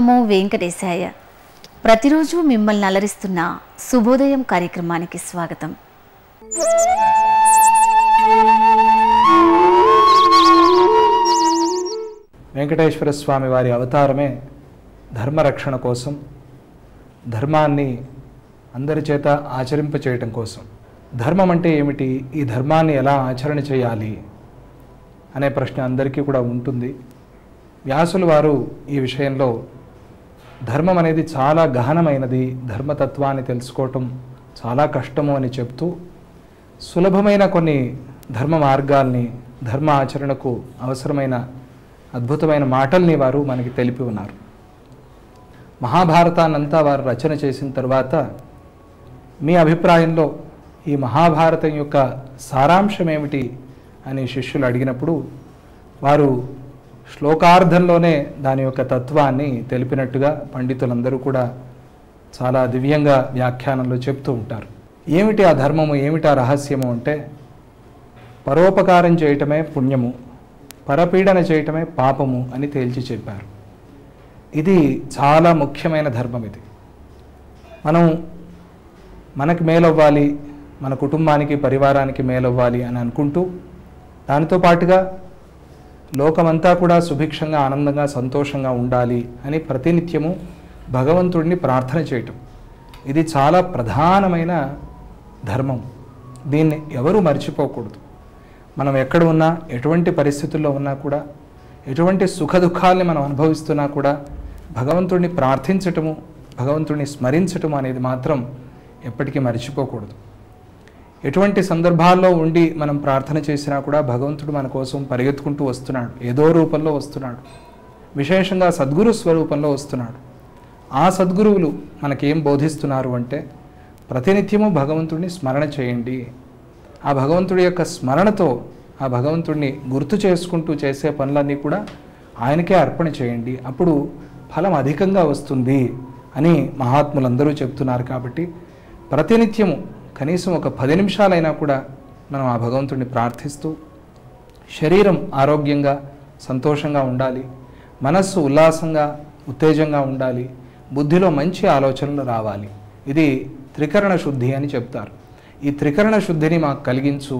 నమో వెంకటేశాయ ప్రతిరోజు మిమ్మల్ని అలరిస్తున్న శుభోదయం కార్యక్రమానికి స్వాగతం వెంకటేశ్వర స్వామి వారి అవతారమే ధర్మరక్షణ కోసం ధర్మాన్ని అందరి చేత ఆచరింపచేయటం కోసం ధర్మం అంటే ఏమిటి ఈ ధర్మాన్ని ఎలా ఆచరణ చేయాలి అనే ప్రశ్న అందరికీ కూడా ఉంటుంది వ్యాసులు వారు ఈ విషయంలో ధర్మం అనేది చాలా గహనమైనది ధర్మతత్వాన్ని తెలుసుకోవటం చాలా కష్టము అని చెప్తూ సులభమైన కొన్ని ధర్మ మార్గాల్ని ధర్మ ఆచరణకు అవసరమైన అద్భుతమైన మాటల్ని వారు మనకి తెలిపి ఉన్నారు మహాభారతాన్నంతా వారు రచన చేసిన తర్వాత మీ అభిప్రాయంలో ఈ మహాభారతం యొక్క సారాంశం ఏమిటి అని శిష్యులు అడిగినప్పుడు వారు శ్లోకార్థంలోనే దాని యొక్క తత్వాన్ని తెలిపినట్టుగా పండితులందరూ కూడా చాలా దివ్యంగా వ్యాఖ్యానంలో చెప్తూ ఉంటారు ఏమిటి ఆ ధర్మము ఏమిటి ఆ రహస్యము అంటే పరోపకారం చేయటమే పుణ్యము పరపీడన చేయటమే పాపము అని తేల్చి చెప్పారు ఇది చాలా ముఖ్యమైన ధర్మం ఇది మనం మనకి మేలవ్వాలి మన కుటుంబానికి పరివారానికి మేలవ్వాలి అని అనుకుంటూ దానితో పాటుగా లోకమంతా కూడా సుభిక్షంగా ఆనందంగా సంతోషంగా ఉండాలి అని ప్రతినిత్యము భగవంతుడిని ప్రార్థన చేయటం ఇది చాలా ప్రధానమైన ధర్మం దీన్ని ఎవరు మర్చిపోకూడదు మనం ఎక్కడ ఉన్నా ఎటువంటి పరిస్థితుల్లో ఉన్నా కూడా ఎటువంటి సుఖ దుఃఖాలని మనం అనుభవిస్తున్నా కూడా భగవంతుడిని ప్రార్థించటము భగవంతుడిని స్మరించటం అనేది మాత్రం ఎప్పటికీ మర్చిపోకూడదు ఎటువంటి సందర్భాల్లో ఉండి మనం ప్రార్థన చేసినా కూడా భగవంతుడు మన కోసం పరిగెత్తుకుంటూ వస్తున్నాడు ఏదో రూపంలో వస్తున్నాడు విశేషంగా సద్గురు స్వరూపంలో వస్తున్నాడు ఆ సద్గురువులు మనకేం బోధిస్తున్నారు అంటే ప్రతినిత్యము భగవంతుడిని స్మరణ చేయండి ఆ భగవంతుడి యొక్క స్మరణతో ఆ భగవంతుడిని గుర్తు చేసుకుంటూ చేసే పనులన్నీ కూడా ఆయనకే అర్పణ చేయండి అప్పుడు ఫలం అధికంగా వస్తుంది అని మహాత్ములందరూ చెప్తున్నారు కాబట్టి ప్రతినిత్యము కనీసం ఒక పది నిమిషాలైనా కూడా మనం ఆ భగవంతుడిని ప్రార్థిస్తూ శరీరం ఆరోగ్యంగా సంతోషంగా ఉండాలి మనస్సు ఉల్లాసంగా ఉత్తేజంగా ఉండాలి బుద్ధిలో మంచి ఆలోచనలు రావాలి ఇది త్రికరణ శుద్ధి అని చెప్తారు ఈ త్రికరణ శుద్ధిని మాకు కలిగించు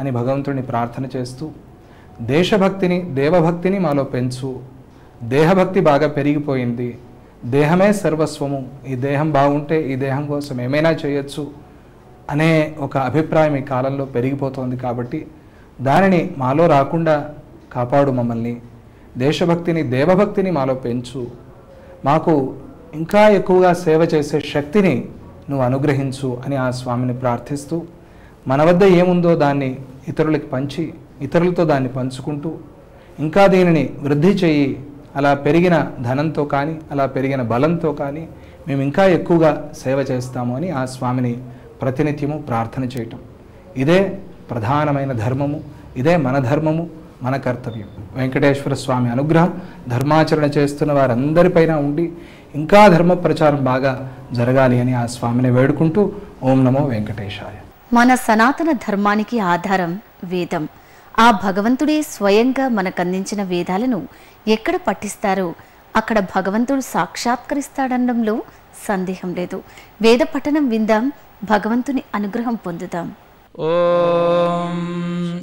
అని భగవంతుడిని ప్రార్థన చేస్తూ దేశభక్తిని దేవభక్తిని మాలో పెంచు దేహభక్తి బాగా పెరిగిపోయింది దేహమే సర్వస్వము ఈ దేహం బాగుంటే ఈ దేహం కోసం ఏమైనా చేయొచ్చు అనే ఒక అభిప్రాయం ఈ కాలంలో పెరిగిపోతోంది కాబట్టి దానిని మాలో రాకుండా కాపాడు మమ్మల్ని దేశభక్తిని దేవభక్తిని మాలో పెంచు మాకు ఇంకా ఎక్కువగా సేవ చేసే శక్తిని నువ్వు అనుగ్రహించు అని ఆ స్వామిని ప్రార్థిస్తూ మన వద్ద ఏముందో దాన్ని ఇతరులకి పంచి ఇతరులతో దాన్ని పంచుకుంటూ ఇంకా దీనిని వృద్ధి చేయి అలా పెరిగిన ధనంతో కానీ అలా పెరిగిన బలంతో కానీ మేము ఇంకా ఎక్కువగా సేవ చేస్తాము అని ఆ స్వామిని ప్రతినిత్యము ప్రార్థన చేయటం ఇదే ప్రధానమైన ధర్మము ఇదే మన ధర్మము మన కర్తవ్యం వెంకటేశ్వర స్వామి అనుగ్రహం ధర్మాచరణ చేస్తున్న వారందరిపైన ఉండి ఇంకా ధర్మ ప్రచారం బాగా జరగాలి అని ఆ స్వామిని వేడుకుంటూ ఓం నమో వెంకటేశాయ మన సనాతన ధర్మానికి ఆధారం వేదం ఆ భగవంతుడే స్వయంగా మనకందించిన వేదాలను ఎక్కడ పఠిస్తారో అక్కడ భగవంతుడు సాక్షాత్కరిస్తాడనడంలో సందేహం లేదు వేద పఠనం విందాం भगवन्तुनि अनुग्रहम् पोदिताम् ॐ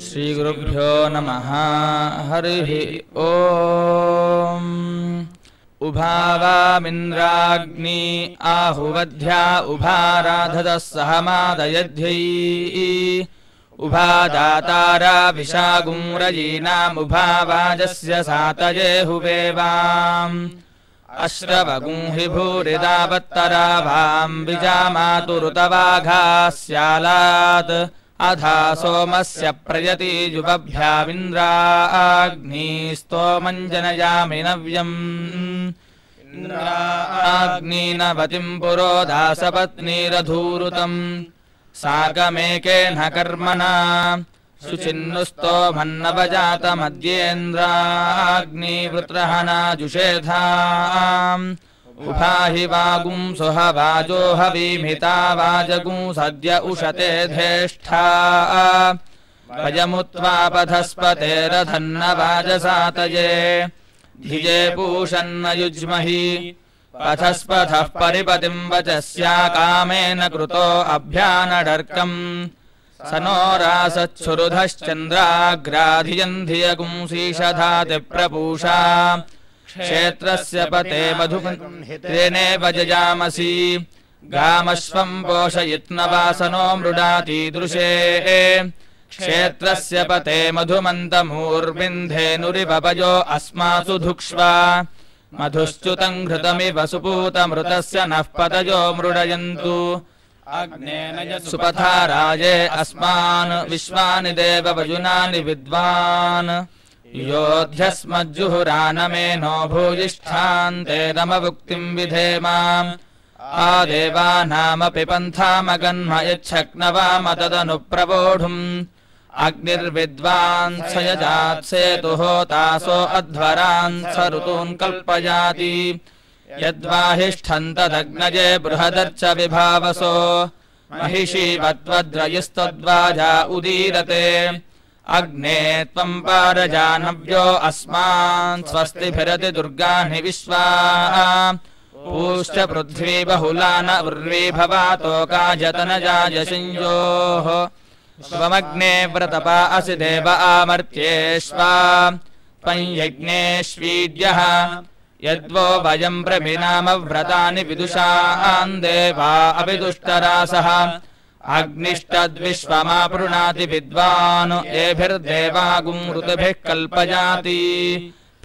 श्रीगुरुभ्यो नमः हरिः ॐ उभावामिन्द्राग्नी आहुवध्या उभा राधतः सहमादयध्ययी उभा दाताराभिशागुरयीनामुभा वाजस्य सातये अश्रवगुंहि भूरिदावत्तराभाम् विजामातुरुतवाघास्यालात् अधा सोमस्य प्रयति युगभ्यामिन्द्रा आग्ने स्तोमञ्जनयामि नव्यम् आग्ने नवतिम् साकमेकेन कर्मणा सुचिन्नुस्तो भन्नवजातमद्येन्द्राग्निवृत्रहनाजुषेधा उभागुंसुह वाजोहवीमिता वाजगुंसद्य उशते धेष्ठा वाजगुं धिजे पूषन्न युज्महि अथस्पथः परिपतिम् वचस्या कामेन कृतो अभ्यानडर्कम् स नो रासत्सुरुधश्चन्द्राग्राधियन्धियगुंसीषधाति प्रपूषा क्षेत्रस्य पते मधु तेनेव जयामसि गामश्वम् पोषयित् न वा सनो मृडातीदृशे क्षेत्रस्य पते मधुमन्तमुर्विन्धेऽनुरिबपजो अस्मासु धुक्ष्वा मधुश्च्युतम् घृतमिव सुपूतमृतस्य नः पतयो मृडयन्तु सुपथा राये अस्मान् विश्वानि देववयजुनानि विद्वान् योऽध्यस्मज्जुहुरान मे नो भूयिष्ठान्ते नमभुक्तिम् विधेमाम् आदेवानामपि पन्थामगन्म यच्छक्नवाम तदनुप्रवोढुम् अग्निर्विद्वान्सयजात्सेतुः तासो अध्वरान्स ऋतून् कल्पयाति यद्वाहिष्ठन्तदग्नजे बृहदर्चविभावसो महिषी वत्त्वद्रयिस्तद्वाजा उदीरते अग्ने त्वम् पार अस्मान् स्वस्तिफिरति दुर्गाणि विश्वा ऊश्च पृथ्वी बहुलान उर्वीभवातोकाजतनजायशिञ्जोः त्वमग्ने व्रतपा असि देव आमर्त्येष्वा पञ्चज्ञेश्वः यद्वो वयम् प्रभिनामव्रतानि विदुषा आम् देवा अविदुष्टरा सह अग्निष्टद्विश्वमापृणाति विद्वान् एभिर्देवागुम् ऋतुभिः कल्पयाति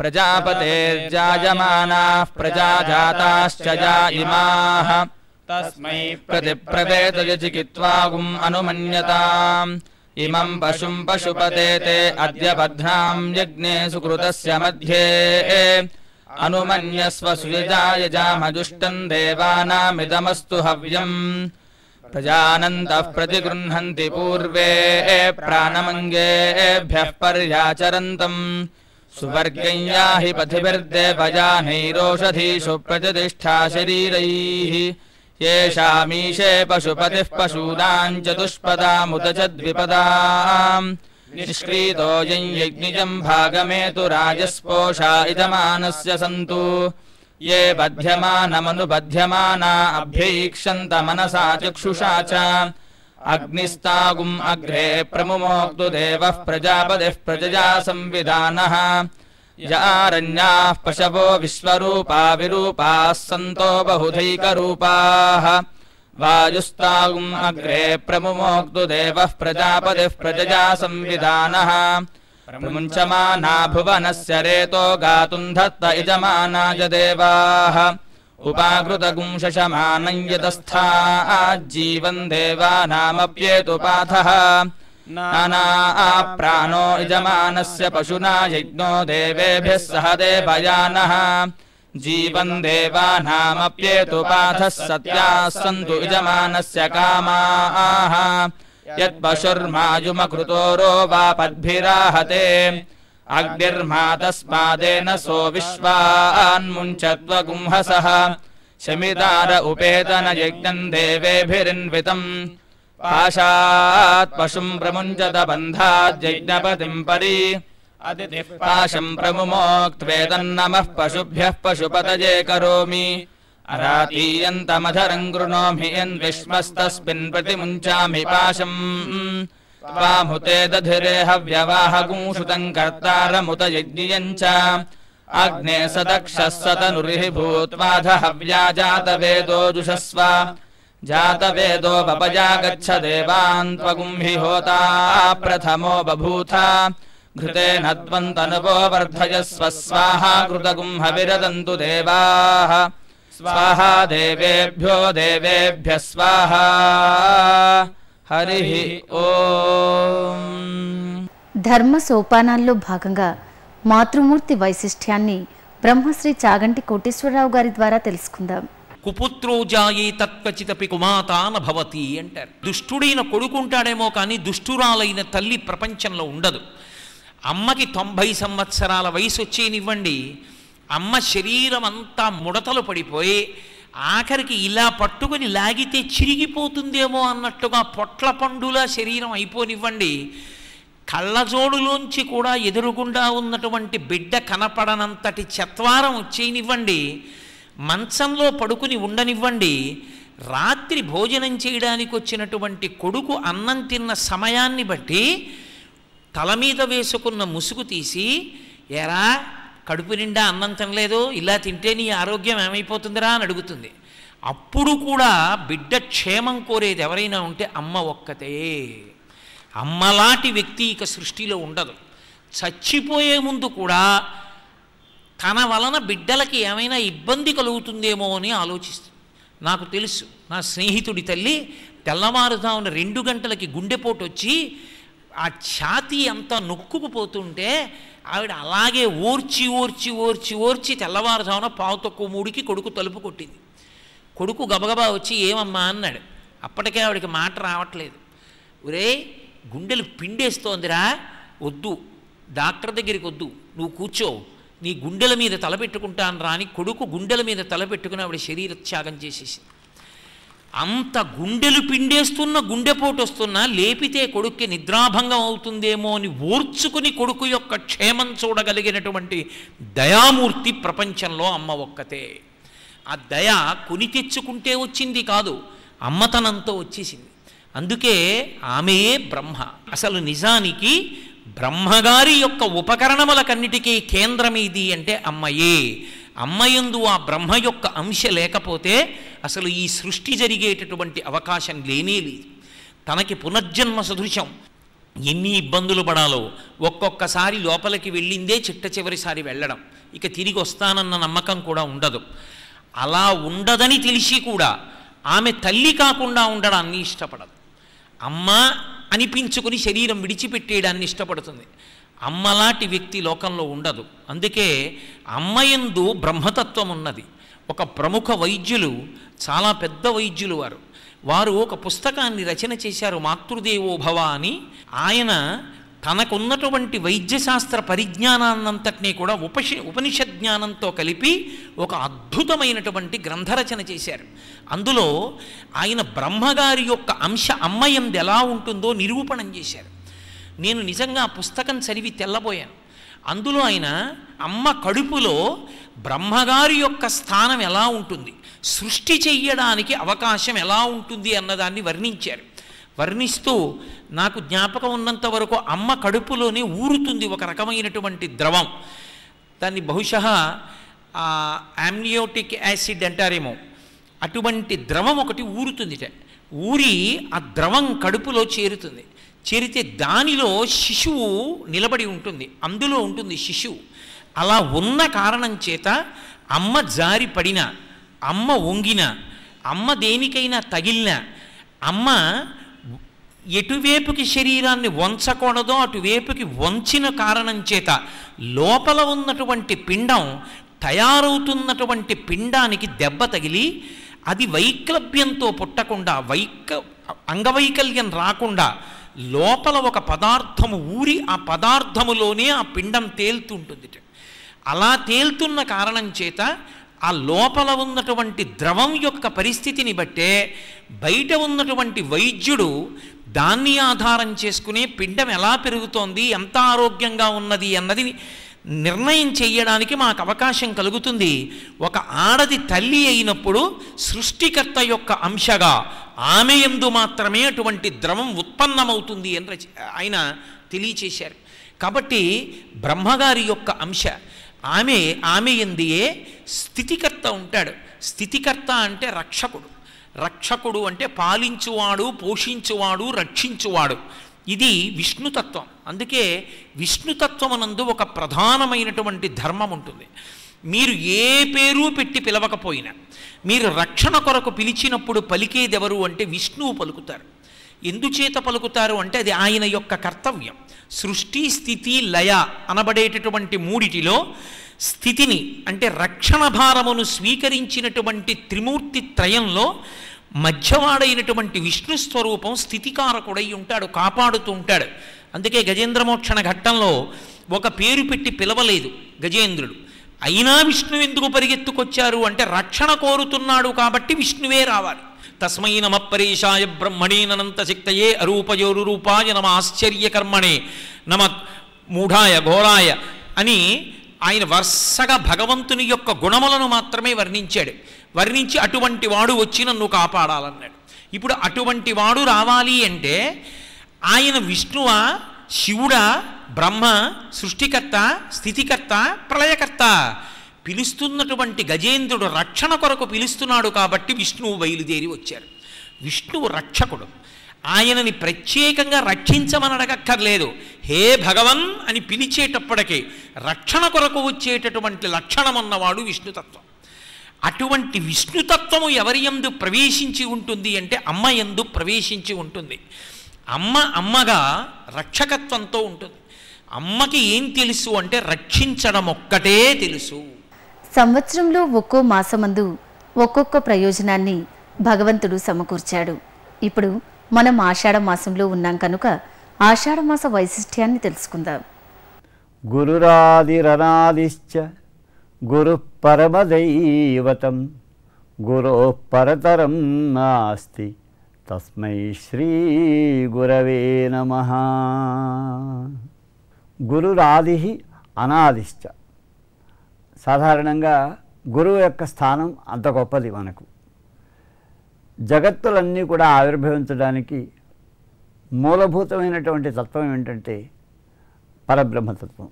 प्रजापतेर्जायमानाः प्रजाजाताश्च जा इमाः तस्मै प्रतिप्रवेदयचिकित्वागुम् अनुमन्यताम् इमम् पशुम् पशुपते ते अद्य बध्नाम् यज्ञे सुकृतस्य मध्ये अनुमन्यस्व सुयजायजामजुष्टम् देवानामिदमस्तु हव्यम् प्रजानन्तः प्रतिगृह्णन्ति पूर्वे एप्राणमङ्गे एभ्यः पर्याचरन्तम् सुवर्ग्या हि पथिवर्दे भजा नीरोषधी शु प्रतिष्ठा शरीरैः येषामीशे पशुपतिः पशूनाम् चतुष्पदामुत च द्विपदाम् निष्क्रीतो यम् यज्ञिजम् भागमे तु राजस्पोषायजमानस्य सन्तु ये बध्यमानमनुबध्यमाना मनसा चक्षुषा च अग्निस्तागुम् अग्रे प्रमुमोक्तु देवः प्रजापदयः प्रजजा संविधानः य पशवो विश्वरूपा विरूपाः सन्तो बहुधैकरूपाः वायुस्तागुम् अग्रे प्रमुमोक्तु देवः प्रजापतिः प्रजजा संविधानः मुञ्चमाना भुवनस्य रेतो गातुम् धत्त इजमानाय देवाः उपाकृतगुंशमानय्यतस्था जीवन् देवानामप्येतुपाथः नाना आप्राणो यजमानस्य पशुना यज्ञो देवेभ्यः सह देवयानः जीवन् देवानामप्येतुपाधः सत्याः सन्तु यजमानस्य कामाः वा पद्भिराहते वापद्भिराहते तस्मादेन सो विश्वान्मुञ्चत्वगुंहसः शमितार उपेतन यज्ञम् देवेऽभिरिन्वितम् आशात्पशुम् प्रमुञ्चत बन्धाद्यज्ञपतिम् परी अदितिः पाशम् प्रमुक्त्वेदन्नमः पशुभ्यः पशुपतये करोमि गृणोमि यन् विश्वस्तस्मिन् प्रति मुञ्चामि पाशम् त्वामुते दधिरे दधिरेहव्यवाहगुंसुतम् कर्तारमुत यज्ञियम् च अग्ने सदक्षः सतनुरिः भूत्वाध जातवेदो जुषस्व जातवेदो बपजागच्छ देवान् त्वगुम् होता प्रथमो बभूथा घृतेन त्वन्तनुपो वर्धयस्व स्वाहा దేవా స్వాహ देवाः स्वाहा స్వాహ హరి ధర్మ సోపానాల్లో భాగంగా మాతృమూర్తి వైశిష్ట్యాన్ని బ్రహ్మశ్రీ చాగంటి కోటేశ్వరరావు గారి ద్వారా తెలుసుకుందాం కుపుత్రోజాయి తత్వచితపి కుమాతాన భవతి అంటారు దుష్టుడైన కొడుకుంటాడేమో కానీ దుష్టురాలైన తల్లి ప్రపంచంలో ఉండదు అమ్మకి తొంభై సంవత్సరాల వయసు వచ్చేనివ్వండి అమ్మ శరీరం అంతా ముడతలు పడిపోయి ఆఖరికి ఇలా పట్టుకుని లాగితే చిరిగిపోతుందేమో అన్నట్టుగా పొట్ల పండులా శరీరం అయిపోనివ్వండి కళ్ళజోడులోంచి కూడా ఎదురుగుండా ఉన్నటువంటి బిడ్డ కనపడనంతటి చత్వారం వచ్చేనివ్వండి మంచంలో పడుకుని ఉండనివ్వండి రాత్రి భోజనం చేయడానికి వచ్చినటువంటి కొడుకు అన్నం తిన్న సమయాన్ని బట్టి తల మీద వేసుకున్న ముసుగు తీసి ఎరా కడుపు నిండా అన్నం తినలేదు ఇలా తింటే నీ ఆరోగ్యం ఏమైపోతుందిరా అని అడుగుతుంది అప్పుడు కూడా బిడ్డ క్షేమం కోరేది ఎవరైనా ఉంటే అమ్మ ఒక్కతే అమ్మలాంటి వ్యక్తి ఇక సృష్టిలో ఉండదు చచ్చిపోయే ముందు కూడా తన వలన బిడ్డలకి ఏమైనా ఇబ్బంది కలుగుతుందేమో అని ఆలోచిస్తుంది నాకు తెలుసు నా స్నేహితుడి తల్లి తెల్లవారుజామున రెండు గంటలకి గుండెపోటు వచ్చి ఆ ఛాతీ అంతా నొక్కుకుపోతుంటే ఆవిడ అలాగే ఓర్చి ఓర్చి ఓర్చి ఓర్చి తెల్లవారుజామున పావు తక్కువ మూడికి కొడుకు తలుపు కొట్టింది కొడుకు గబగబా వచ్చి ఏమమ్మా అన్నాడు అప్పటికే ఆవిడకి మాట రావట్లేదు ఒరే గుండెలు పిండేస్తోందిరా వద్దు డాక్టర్ దగ్గరికి వద్దు నువ్వు కూర్చో నీ గుండెల మీద తలపెట్టుకుంటాను రాని కొడుకు గుండెల మీద తలపెట్టుకుని ఆవిడ శరీర త్యాగం చేసేసింది అంత గుండెలు పిండేస్తున్న గుండెపోటు వస్తున్నా లేపితే కొడుక్కి నిద్రాభంగం అవుతుందేమో అని ఓర్చుకుని కొడుకు యొక్క క్షేమం చూడగలిగినటువంటి దయామూర్తి ప్రపంచంలో అమ్మ ఒక్కతే ఆ దయ కొని తెచ్చుకుంటే వచ్చింది కాదు అమ్మతనంతో వచ్చేసింది అందుకే ఆమెయే బ్రహ్మ అసలు నిజానికి బ్రహ్మగారి యొక్క ఉపకరణములకన్నిటికీ కేంద్రం ఇది అంటే అమ్మయే అమ్మయందు ఆ బ్రహ్మ యొక్క అంశ లేకపోతే అసలు ఈ సృష్టి జరిగేటటువంటి అవకాశం లేనే లేదు తనకి పునర్జన్మ సదృశం ఎన్ని ఇబ్బందులు పడాలో ఒక్కొక్కసారి లోపలికి వెళ్ళిందే చిట్ట చివరిసారి వెళ్ళడం ఇక తిరిగి వస్తానన్న నమ్మకం కూడా ఉండదు అలా ఉండదని తెలిసి కూడా ఆమె తల్లి కాకుండా ఉండడాన్ని ఇష్టపడదు అమ్మ అనిపించుకుని శరీరం విడిచిపెట్టేయడాన్ని ఇష్టపడుతుంది అమ్మలాంటి వ్యక్తి లోకంలో ఉండదు అందుకే అమ్మయందు బ్రహ్మతత్వం ఉన్నది ఒక ప్రముఖ వైద్యులు చాలా పెద్ద వైద్యులు వారు వారు ఒక పుస్తకాన్ని రచన చేశారు మాతృదేవోభవ అని ఆయన తనకున్నటువంటి వైద్యశాస్త్ర పరిజ్ఞానాన్నంతటినీ కూడా ఉపశ ఉపనిషద్ జ్ఞానంతో కలిపి ఒక అద్భుతమైనటువంటి గ్రంథరచన చేశారు అందులో ఆయన బ్రహ్మగారి యొక్క అంశ అమ్మయంది ఎలా ఉంటుందో నిరూపణం చేశారు నేను నిజంగా ఆ పుస్తకం చదివి తెల్లబోయాను అందులో ఆయన అమ్మ కడుపులో బ్రహ్మగారి యొక్క స్థానం ఎలా ఉంటుంది సృష్టి చెయ్యడానికి అవకాశం ఎలా ఉంటుంది అన్నదాన్ని వర్ణించారు వర్ణిస్తూ నాకు జ్ఞాపకం ఉన్నంత వరకు అమ్మ కడుపులోనే ఊరుతుంది ఒక రకమైనటువంటి ద్రవం దాన్ని బహుశ ఆమ్నియోటిక్ యాసిడ్ అంటారేమో అటువంటి ద్రవం ఒకటి ఊరుతుంది ఊరి ఆ ద్రవం కడుపులో చేరుతుంది చేరితే దానిలో శిశువు నిలబడి ఉంటుంది అందులో ఉంటుంది శిశువు అలా ఉన్న కారణం చేత అమ్మ జారి పడిన అమ్మ వంగిన అమ్మ దేనికైనా తగిలిన అమ్మ ఎటువైపుకి శరీరాన్ని వంచకూడదో అటువైపుకి వంచిన కారణం చేత లోపల ఉన్నటువంటి పిండం తయారవుతున్నటువంటి పిండానికి దెబ్బ తగిలి అది వైక్లభ్యంతో పుట్టకుండా వైక అంగవైకల్యం రాకుండా లోపల ఒక పదార్థము ఊరి ఆ పదార్థములోనే ఆ పిండం తేలుతుంటుంది అలా తేలుతున్న కారణం చేత ఆ లోపల ఉన్నటువంటి ద్రవం యొక్క పరిస్థితిని బట్టే బయట ఉన్నటువంటి వైద్యుడు దాన్ని ఆధారం చేసుకుని పిండం ఎలా పెరుగుతోంది ఎంత ఆరోగ్యంగా ఉన్నది అన్నది నిర్ణయం చేయడానికి మాకు అవకాశం కలుగుతుంది ఒక ఆడది తల్లి అయినప్పుడు సృష్టికర్త యొక్క అంశగా ఆమె ఎందు మాత్రమే అటువంటి ద్రవం ఉత్పన్నమవుతుంది అని ఆయన తెలియచేశారు కాబట్టి బ్రహ్మగారి యొక్క అంశ ఆమె ఆమె ఎందియే స్థితికర్త ఉంటాడు స్థితికర్త అంటే రక్షకుడు రక్షకుడు అంటే పాలించువాడు పోషించువాడు రక్షించువాడు ఇది విష్ణుతత్వం అందుకే విష్ణుతత్వం విష్ణుతత్వమునందు ఒక ప్రధానమైనటువంటి ధర్మం ఉంటుంది మీరు ఏ పేరు పెట్టి పిలవకపోయినా మీరు రక్షణ కొరకు పిలిచినప్పుడు పలికేది ఎవరు అంటే విష్ణువు పలుకుతారు ఎందుచేత పలుకుతారు అంటే అది ఆయన యొక్క కర్తవ్యం సృష్టి స్థితి లయ అనబడేటటువంటి మూడిటిలో స్థితిని అంటే రక్షణ భారమును స్వీకరించినటువంటి త్రిమూర్తి త్రయంలో మధ్యవాడైనటువంటి విష్ణు స్వరూపం స్థితికారకుడై ఉంటాడు కాపాడుతూ ఉంటాడు అందుకే గజేంద్రమోక్షణ ఘట్టంలో ఒక పేరు పెట్టి పిలవలేదు గజేంద్రుడు అయినా విష్ణు ఎందుకు పరిగెత్తుకొచ్చారు అంటే రక్షణ కోరుతున్నాడు కాబట్టి విష్ణువే రావాలి తస్మై నమ పరీషాయ బ్రహ్మణే ననంత శక్తయే అరూపయోరు రూపాయ నమ ఆశ్చర్యకర్మణే నమ మూఢాయ ఘోరాయ అని ఆయన వరుసగా భగవంతుని యొక్క గుణములను మాత్రమే వర్ణించాడు వర్ణించి అటువంటి వాడు వచ్చి నన్ను కాపాడాలన్నాడు ఇప్పుడు అటువంటి వాడు రావాలి అంటే ఆయన విష్ణువా శివుడా బ్రహ్మ సృష్టికర్త స్థితికర్త ప్రళయకర్త పిలుస్తున్నటువంటి గజేంద్రుడు రక్షణ కొరకు పిలుస్తున్నాడు కాబట్టి విష్ణువు బయలుదేరి వచ్చారు విష్ణువు రక్షకుడు ఆయనని ప్రత్యేకంగా రక్షించమని అడగక్కర్లేదు హే భగవన్ అని పిలిచేటప్పటికే రక్షణ కొరకు వచ్చేటటువంటి లక్షణం అన్నవాడు విష్ణుతత్వం అటువంటి విష్ణుతత్వము ఎవరి ఎందు ప్రవేశించి ఉంటుంది అంటే అమ్మ ఎందు ప్రవేశించి ఉంటుంది అమ్మ అమ్మగా రక్షకత్వంతో ఉంటుంది అమ్మకి ఏం తెలుసు అంటే రక్షించడం ఒక్కటే తెలుసు సంవత్సరంలో ఒక్కో మాసమందు ఒక్కొక్క ప్రయోజనాన్ని భగవంతుడు సమకూర్చాడు ఇప్పుడు మనం ఆషాఢ మాసంలో ఉన్నాం కనుక ఆషాఢమాస వైశిష్ట్యాన్ని తెలుసుకుందాం గురురాదిరణాదిశ్చ గురు పరమదైవతం గురోః పరతరం నాస్తి తస్మై శ్రీ గురవే నమ గురురాది అనాదిశ్చ సాధారణంగా గురువు యొక్క స్థానం అంత గొప్పది మనకు జగత్తులన్నీ కూడా ఆవిర్భవించడానికి మూలభూతమైనటువంటి తత్వం ఏంటంటే పరబ్రహ్మతత్వం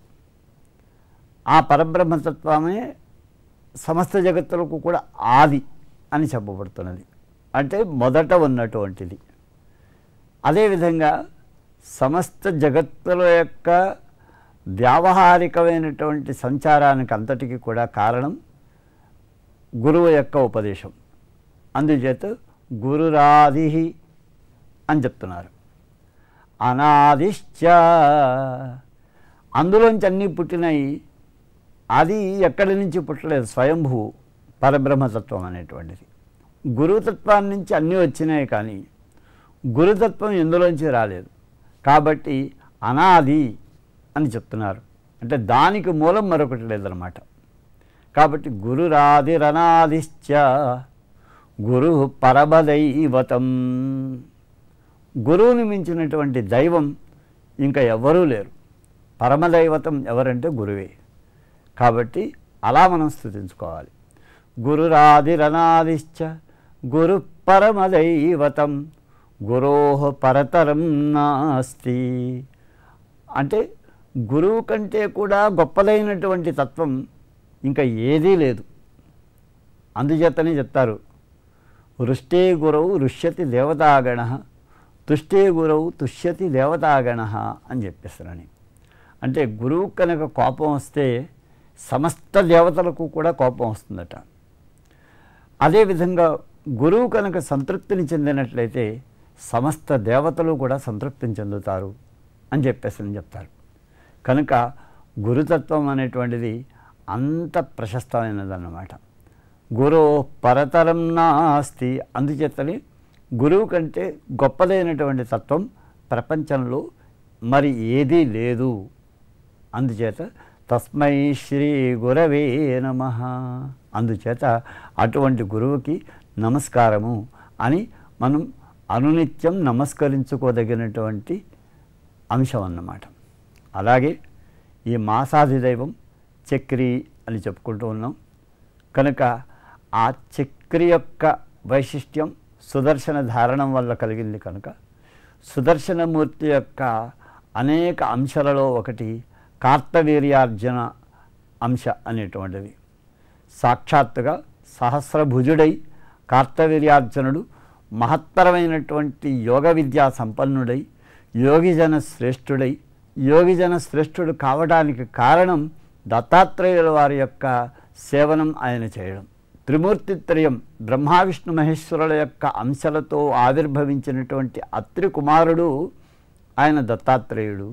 ఆ పరబ్రహ్మతత్వమే సమస్త జగత్తులకు కూడా ఆది అని చెప్పబడుతున్నది అంటే మొదట ఉన్నటువంటిది అదేవిధంగా సమస్త జగత్తుల యొక్క వ్యావహారికమైనటువంటి సంచారానికి అంతటికీ కూడా కారణం గురువు యొక్క ఉపదేశం అందుచేత గురురాది అని చెప్తున్నారు అనాదిశ్చ అందులోంచి అన్నీ పుట్టినాయి అది ఎక్కడి నుంచి పుట్టలేదు స్వయంభూ పరబ్రహ్మతత్వం అనేటువంటిది గురుతత్వం నుంచి అన్నీ వచ్చినాయి కానీ గురుతత్వం ఎందులోంచి రాలేదు కాబట్టి అనాది అని చెప్తున్నారు అంటే దానికి మూలం మరొకటి లేదనమాట కాబట్టి గురురాదిరనాదిశ్చ గురు పరమదైవతం గురువుని మించినటువంటి దైవం ఇంకా ఎవ్వరూ లేరు పరమదైవతం ఎవరంటే గురువే కాబట్టి అలా మనం స్థుతించుకోవాలి గురురాదిరనాదిశ్చ గురు పరమదైవతం గురోహ పరతరం నాస్తి అంటే గురువు కంటే కూడా గొప్పదైనటువంటి తత్వం ఇంకా ఏదీ లేదు అందుచేతనే చెప్తారు వృష్టే గురవు ఋష్యతి దేవతాగణ తుష్టే గురవు తుష్యతి దేవతాగణ అని చెప్పేస్తారని అంటే గురువు కనుక కోపం వస్తే సమస్త దేవతలకు కూడా కోపం వస్తుందట అదేవిధంగా గురువు కనుక సంతృప్తిని చెందినట్లయితే సమస్త దేవతలు కూడా సంతృప్తిని చెందుతారు అని చెప్పేసి నేను చెప్తారు కనుక గురుతత్వం అనేటువంటిది అంత ప్రశస్తమైనదన్నమాట గురువు పరతరం నాస్తి అందుచేతని గురువు కంటే గొప్పదైనటువంటి తత్వం ప్రపంచంలో మరి ఏదీ లేదు అందుచేత తస్మై శ్రీ గురవే నమ అందుచేత అటువంటి గురువుకి నమస్కారము అని మనం అనునిత్యం నమస్కరించుకోదగినటువంటి అంశం అన్నమాట అలాగే ఈ మాసాది దైవం చక్రి అని చెప్పుకుంటూ ఉన్నాం కనుక ఆ చక్రి యొక్క వైశిష్ట్యం సుదర్శన ధారణం వల్ల కలిగింది కనుక సుదర్శనమూర్తి యొక్క అనేక అంశాలలో ఒకటి కార్తవీర్యార్జున అంశ అనేటువంటిది సాక్షాత్తుగా సహస్రభుజుడై కార్తవీర్యార్జునుడు మహత్తరమైనటువంటి యోగ విద్యా సంపన్నుడై యోగిజన శ్రేష్ఠుడై యోగిజన శ్రేష్ఠుడు కావడానికి కారణం దత్తాత్రేయుల వారి యొక్క సేవనం ఆయన చేయడం త్రిమూర్తి త్రయం బ్రహ్మా విష్ణు మహేశ్వరుల యొక్క అంశాలతో ఆవిర్భవించినటువంటి అత్రి కుమారుడు ఆయన దత్తాత్రేయుడు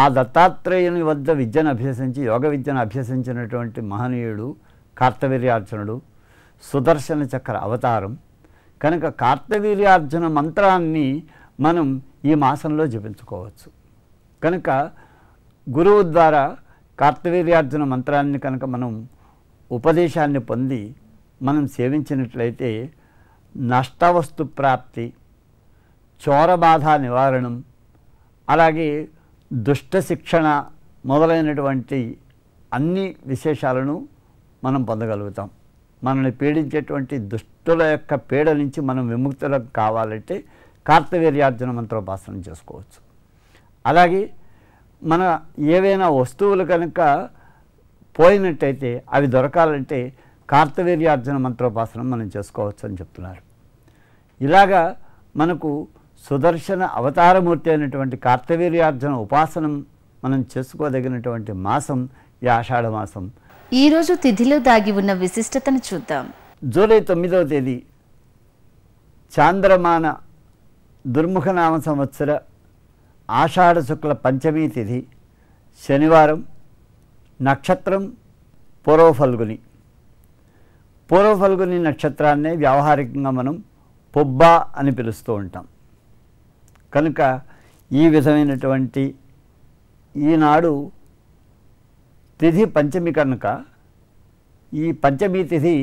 ఆ దత్తాత్రేయుని వద్ద విద్యను అభ్యసించి యోగ విద్యను అభ్యసించినటువంటి మహనీయుడు కార్తవీర్యార్జునుడు సుదర్శన చక్ర అవతారం కనుక కార్తవీర్యార్జున మంత్రాన్ని మనం ఈ మాసంలో జపించుకోవచ్చు కనుక గురువు ద్వారా కార్తవీర్యార్జున మంత్రాన్ని కనుక మనం ఉపదేశాన్ని పొంది మనం సేవించినట్లయితే నష్టవస్తు ప్రాప్తి చోరబాధ నివారణం అలాగే దుష్ట శిక్షణ మొదలైనటువంటి అన్ని విశేషాలను మనం పొందగలుగుతాం మనల్ని పీడించేటువంటి దుష్టుల యొక్క పీడ నుంచి మనం విముక్తులకు కావాలంటే కార్తవీర్యార్జున మంత్రోపాసనం చేసుకోవచ్చు అలాగే మన ఏవైనా వస్తువులు కనుక పోయినట్టయితే అవి దొరకాలంటే కార్తవీర్యార్జున మంత్రోపాసనం మనం చేసుకోవచ్చు అని చెప్తున్నారు ఇలాగా మనకు సుదర్శన అవతారమూర్తి అయినటువంటి కార్తవీర్యార్జున ఉపాసనం మనం చేసుకోదగినటువంటి మాసం ఈ ఆషాఢ మాసం ఈరోజు తిథిలో దాగి ఉన్న విశిష్టతను చూద్దాం జూలై తొమ్మిదవ తేదీ చాంద్రమాన దుర్ముఖనామ సంవత్సర ఆషాఢ శుక్ల పంచమీ తిథి శనివారం నక్షత్రం పూర్వఫల్గుని పూర్వఫల్గుని నక్షత్రాన్నే వ్యావహారికంగా మనం పొబ్బా అని పిలుస్తూ ఉంటాం కనుక ఈ విధమైనటువంటి ఈనాడు తిథి పంచమి కనుక ఈ పంచమి తిథి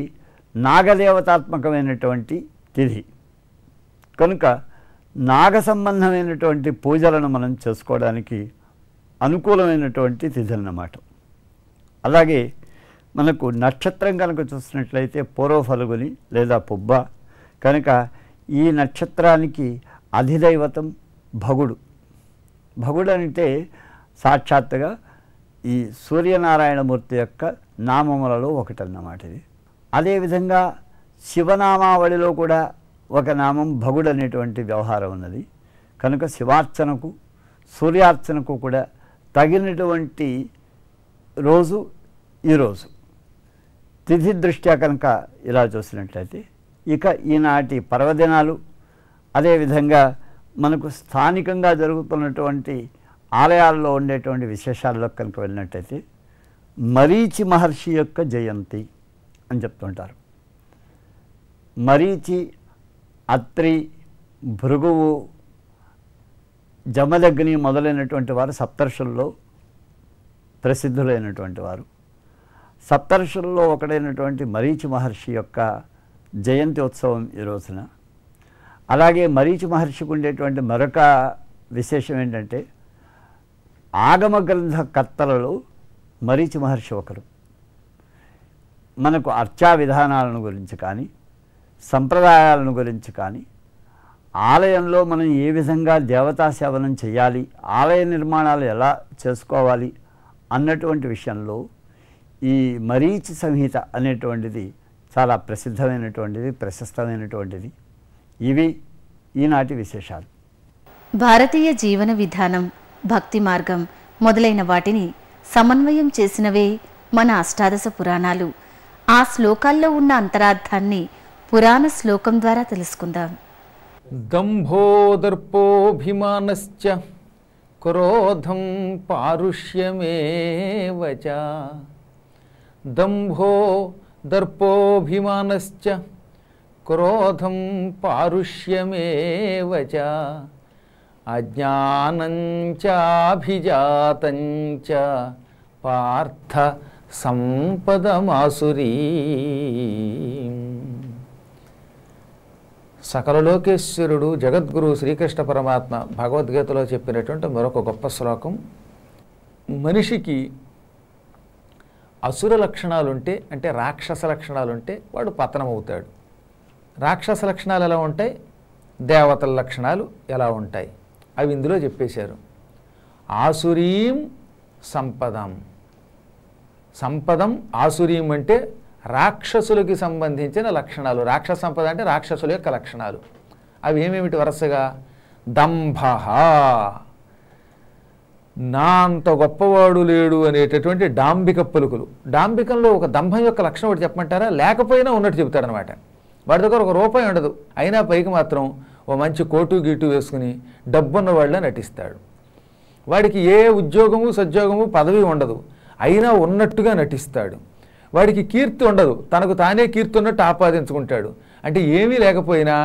నాగదేవతాత్మకమైనటువంటి తిథి కనుక నాగ సంబంధమైనటువంటి పూజలను మనం చేసుకోవడానికి అనుకూలమైనటువంటి తిథి అన్నమాట అలాగే మనకు నక్షత్రం కనుక చూసినట్లయితే పూర్వఫలుగుని లేదా పుబ్బ కనుక ఈ నక్షత్రానికి అధిదైవతం భగుడు భగుడు అంటే సాక్షాత్తుగా ఈ సూర్యనారాయణమూర్తి యొక్క నామములలో అన్నమాట ఇది అదేవిధంగా శివనామావళిలో కూడా ఒక నామం భగుడు అనేటువంటి వ్యవహారం ఉన్నది కనుక శివార్చనకు సూర్యార్చనకు కూడా తగినటువంటి రోజు ఈరోజు తిథి దృష్ట్యా కనుక ఇలా చూసినట్లయితే ఇక ఈనాటి పర్వదినాలు అదేవిధంగా మనకు స్థానికంగా జరుగుతున్నటువంటి ఆలయాల్లో ఉండేటువంటి విశేషాల్లో కనుక వెళ్ళినట్టయితే మరీచి మహర్షి యొక్క జయంతి అని చెప్తుంటారు మరీచి అత్రి భృగువు జమదగ్ని మొదలైనటువంటి వారు సప్తర్షుల్లో ప్రసిద్ధులైనటువంటి వారు సప్తర్షుల్లో ఒకడైనటువంటి మరీచి మహర్షి యొక్క జయంతి ఉత్సవం ఈ రోజున అలాగే మరీచి మహర్షికి ఉండేటువంటి మరొక విశేషం ఏంటంటే ఆగమ గ్రంథ కర్తలలో మరీచి మహర్షి ఒకరు మనకు అర్చా విధానాలను గురించి కానీ సంప్రదాయాలను గురించి కానీ ఆలయంలో మనం ఏ విధంగా దేవతా సేవనం చేయాలి ఆలయ నిర్మాణాలు ఎలా చేసుకోవాలి అన్నటువంటి విషయంలో ఈ మరీచి సంహిత అనేటువంటిది చాలా ప్రసిద్ధమైనటువంటిది ప్రశస్తమైనటువంటిది ఇవి ఈనాటి విశేషాలు భారతీయ జీవన విధానం భక్తి మార్గం మొదలైన వాటిని సమన్వయం చేసినవే మన అష్టాదశ పురాణాలు ఆ శ్లోకాల్లో ఉన్న అంతరార్థాన్ని పురాణ శ్లోకం ద్వారా తెలుసుకుందాం దంభోదర్పోభిమానశ్చ క్రోధం పారుష్యమేవచ దంభో దర్పోభిమానశ్చ క్రోధం పారుష్యమేవ అజ్ఞానం చాభిజాతం పార్థ సంపదమాసురీ సకలలోకేశ్వరుడు జగద్గురు శ్రీకృష్ణ పరమాత్మ భగవద్గీతలో చెప్పినటువంటి మరొక గొప్ప శ్లోకం మనిషికి అసుర లక్షణాలుంటే అంటే రాక్షస లక్షణాలుంటే వాడు పతనమవుతాడు రాక్షస లక్షణాలు ఎలా ఉంటాయి దేవతల లక్షణాలు ఎలా ఉంటాయి అవి ఇందులో చెప్పేశారు ఆసురీం సంపదం సంపదం ఆసురీం అంటే రాక్షసులకి సంబంధించిన లక్షణాలు రాక్షస సంపద అంటే రాక్షసుల యొక్క లక్షణాలు అవి ఏమేమిటి వరుసగా దంభ నా అంత గొప్పవాడు లేడు అనేటటువంటి డాంబిక పలుకులు డాంబికంలో ఒక దంభం యొక్క లక్షణం ఒకటి చెప్పమంటారా లేకపోయినా ఉన్నట్టు చెబుతాడనమాట వాడి దగ్గర ఒక రూపాయి ఉండదు అయినా పైకి మాత్రం ఓ మంచి కోటు గీటు వేసుకుని డబ్బున్న వాళ్ళే నటిస్తాడు వాడికి ఏ ఉద్యోగము సద్యోగము పదవి ఉండదు అయినా ఉన్నట్టుగా నటిస్తాడు వాడికి కీర్తి ఉండదు తనకు తానే కీర్తి ఉన్నట్టు ఆపాదించుకుంటాడు అంటే ఏమీ లేకపోయినా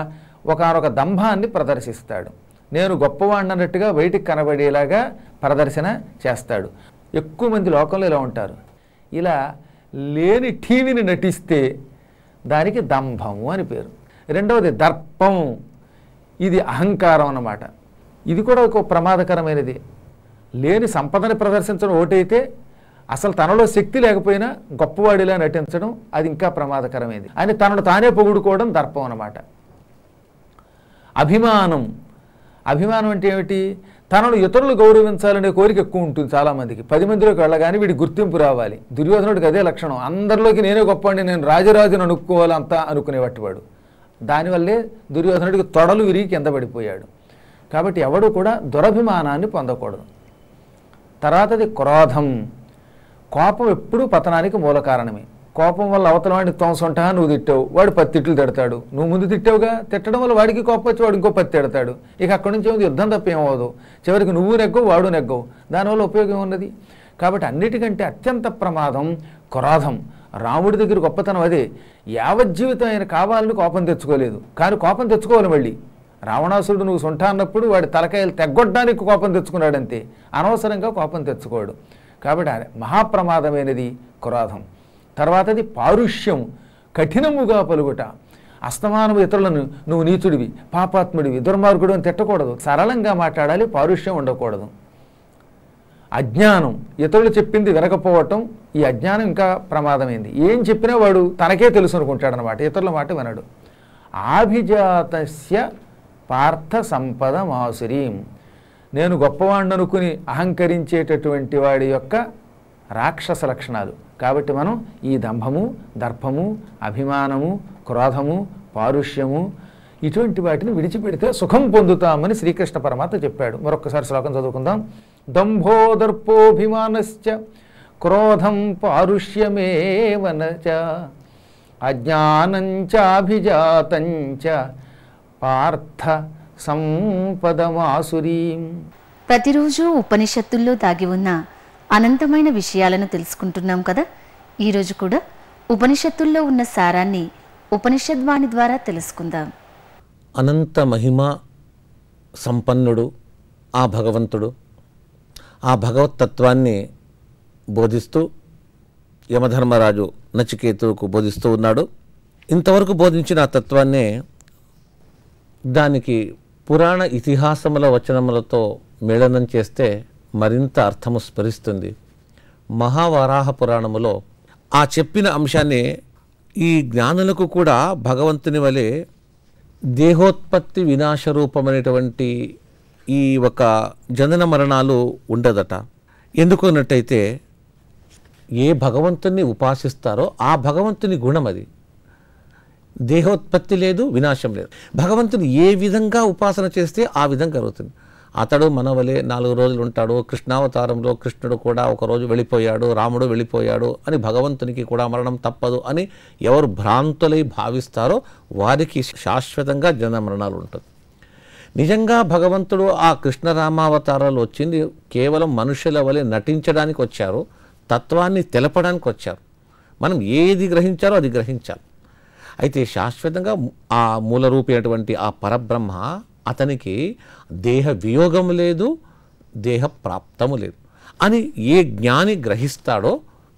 ఒకనొక దంభాన్ని ప్రదర్శిస్తాడు నేను గొప్పవాడినట్టుగా బయటికి కనబడేలాగా ప్రదర్శన చేస్తాడు ఎక్కువ మంది లోకంలో ఇలా ఉంటారు ఇలా లేని టీవీని నటిస్తే దానికి దంభము అని పేరు రెండవది దర్పం ఇది అహంకారం అన్నమాట ఇది కూడా ఒక ప్రమాదకరమైనది లేని సంపదని ప్రదర్శించడం ఓటైతే అసలు తనలో శక్తి లేకపోయినా గొప్పవాడిలా నటించడం అది ఇంకా ప్రమాదకరమైనది ఆయన తనను తానే పొగుడుకోవడం దర్పం అన్నమాట అభిమానం అభిమానం అంటే ఏమిటి తనను ఇతరులు గౌరవించాలనే కోరిక ఎక్కువ ఉంటుంది చాలామందికి పది మందిలోకి వెళ్ళగానే వీడి గుర్తింపు రావాలి దుర్యోధనుడికి అదే లక్షణం అందరిలోకి నేనే అండి నేను రాజరాజును అనుకోవాలంతా అనుకునేవాటివాడు దానివల్లే దుర్యోధనుడికి తొడలు విరిగి కింద పడిపోయాడు కాబట్టి ఎవడు కూడా దురభిమానాన్ని పొందకూడదు తర్వాతది క్రోధం కోపం ఎప్పుడూ పతనానికి మూల కారణమే కోపం వల్ల అవతల వాడిని తోమసంటా నువ్వు తిట్టావు వాడు పత్తి తిట్లు తిడతాడు నువ్వు ముందు తిట్టావుగా తిట్టడం వల్ల వాడికి కోపం వచ్చి వాడు ఇంకో పత్తి తిడతాడు ఇక అక్కడి నుంచి ఏమో యుద్ధం తప్ప ఏమవదు చివరికి నువ్వు నెగ్గవు వాడు నెగ్గవు దానివల్ల ఉపయోగం ఉన్నది కాబట్టి అన్నిటికంటే అత్యంత ప్రమాదం కురాధం రాముడి దగ్గర గొప్పతనం అదే యావజ్జీవితం ఆయన కావాలని కోపం తెచ్చుకోలేదు కానీ కోపం తెచ్చుకోవాలి మళ్ళీ రావణాసురుడు నువ్వు సొంట అన్నప్పుడు వాడి తలకాయలు తెగ్గొట్టడానికి కోపం తెచ్చుకున్నాడంతే అనవసరంగా కోపం తెచ్చుకోడు కాబట్టి మహాప్రమాదమైనది కురాధం తర్వాతది పారుష్యం కఠినముగా పలుగుట అస్తమానము ఇతరులను నువ్వు నీచుడివి పాపాత్ముడివి దుర్మార్గుడు అని తిట్టకూడదు సరళంగా మాట్లాడాలి పారుష్యం ఉండకూడదు అజ్ఞానం ఇతరులు చెప్పింది వినకపోవటం ఈ అజ్ఞానం ఇంకా ప్రమాదమైంది ఏం చెప్పినా వాడు తనకే తెలుసు అనుకుంటాడనమాట ఇతరుల మాట వినడు ఆభిజాతస్య పార్థ సంపద మాసురీం నేను గొప్పవాణ్ణనుకుని అహంకరించేటటువంటి వాడి యొక్క రాక్షస లక్షణాలు కాబట్టి మనం ఈ దంభము దర్పము అభిమానము క్రోధము పారుష్యము ఇటువంటి వాటిని విడిచిపెడితే సుఖం పొందుతామని శ్రీకృష్ణ పరమాత్మ చెప్పాడు మరొకసారి శ్లోకం చదువుకుందాం దంభో దర్పోభిమానశ్చ క్రోధం పారుష్యమేవన అజ్ఞానంచాభిజాతంచ పార్థ సంపదమాసురీం ప్రతిరోజు ఉపనిషత్తుల్లో దాగి ఉన్న అనంతమైన విషయాలను తెలుసుకుంటున్నాం కదా ఈరోజు కూడా ఉపనిషత్తుల్లో ఉన్న సారాన్ని ఉపనిషద్వాణి ద్వారా తెలుసుకుందాం అనంత మహిమ సంపన్నుడు ఆ భగవంతుడు ఆ భగవతత్వాన్ని బోధిస్తూ యమధర్మరాజు నచికేతువుకు బోధిస్తూ ఉన్నాడు ఇంతవరకు బోధించిన ఆ తత్వాన్నే దానికి పురాణ ఇతిహాసముల వచనములతో మేళనం చేస్తే మరింత అర్థము స్మరిస్తుంది మహావరాహ పురాణములో ఆ చెప్పిన అంశాన్ని ఈ జ్ఞానులకు కూడా భగవంతుని వలె దేహోత్పత్తి వినాశ రూపమైనటువంటి ఈ ఒక జనన మరణాలు ఉండదట ఎందుకున్నట్టయితే ఏ భగవంతుని ఉపాసిస్తారో ఆ భగవంతుని గుణం అది దేహోత్పత్తి లేదు వినాశం లేదు భగవంతుని ఏ విధంగా ఉపాసన చేస్తే ఆ విధంగా కలుగుతుంది అతడు మన వలె నాలుగు రోజులు ఉంటాడు కృష్ణావతారంలో కృష్ణుడు కూడా ఒకరోజు వెళ్ళిపోయాడు రాముడు వెళ్ళిపోయాడు అని భగవంతునికి కూడా మరణం తప్పదు అని ఎవరు భ్రాంతులై భావిస్తారో వారికి శాశ్వతంగా జన మరణాలు ఉంటుంది నిజంగా భగవంతుడు ఆ కృష్ణరామావతారాలు వచ్చింది కేవలం మనుషుల వలె నటించడానికి వచ్చారు తత్వాన్ని తెలపడానికి వచ్చారు మనం ఏది గ్రహించారో అది గ్రహించాలి అయితే శాశ్వతంగా ఆ మూల రూపైనటువంటి ఆ పరబ్రహ్మ అతనికి దేహ వియోగము లేదు దేహ ప్రాప్తము లేదు అని ఏ జ్ఞాని గ్రహిస్తాడో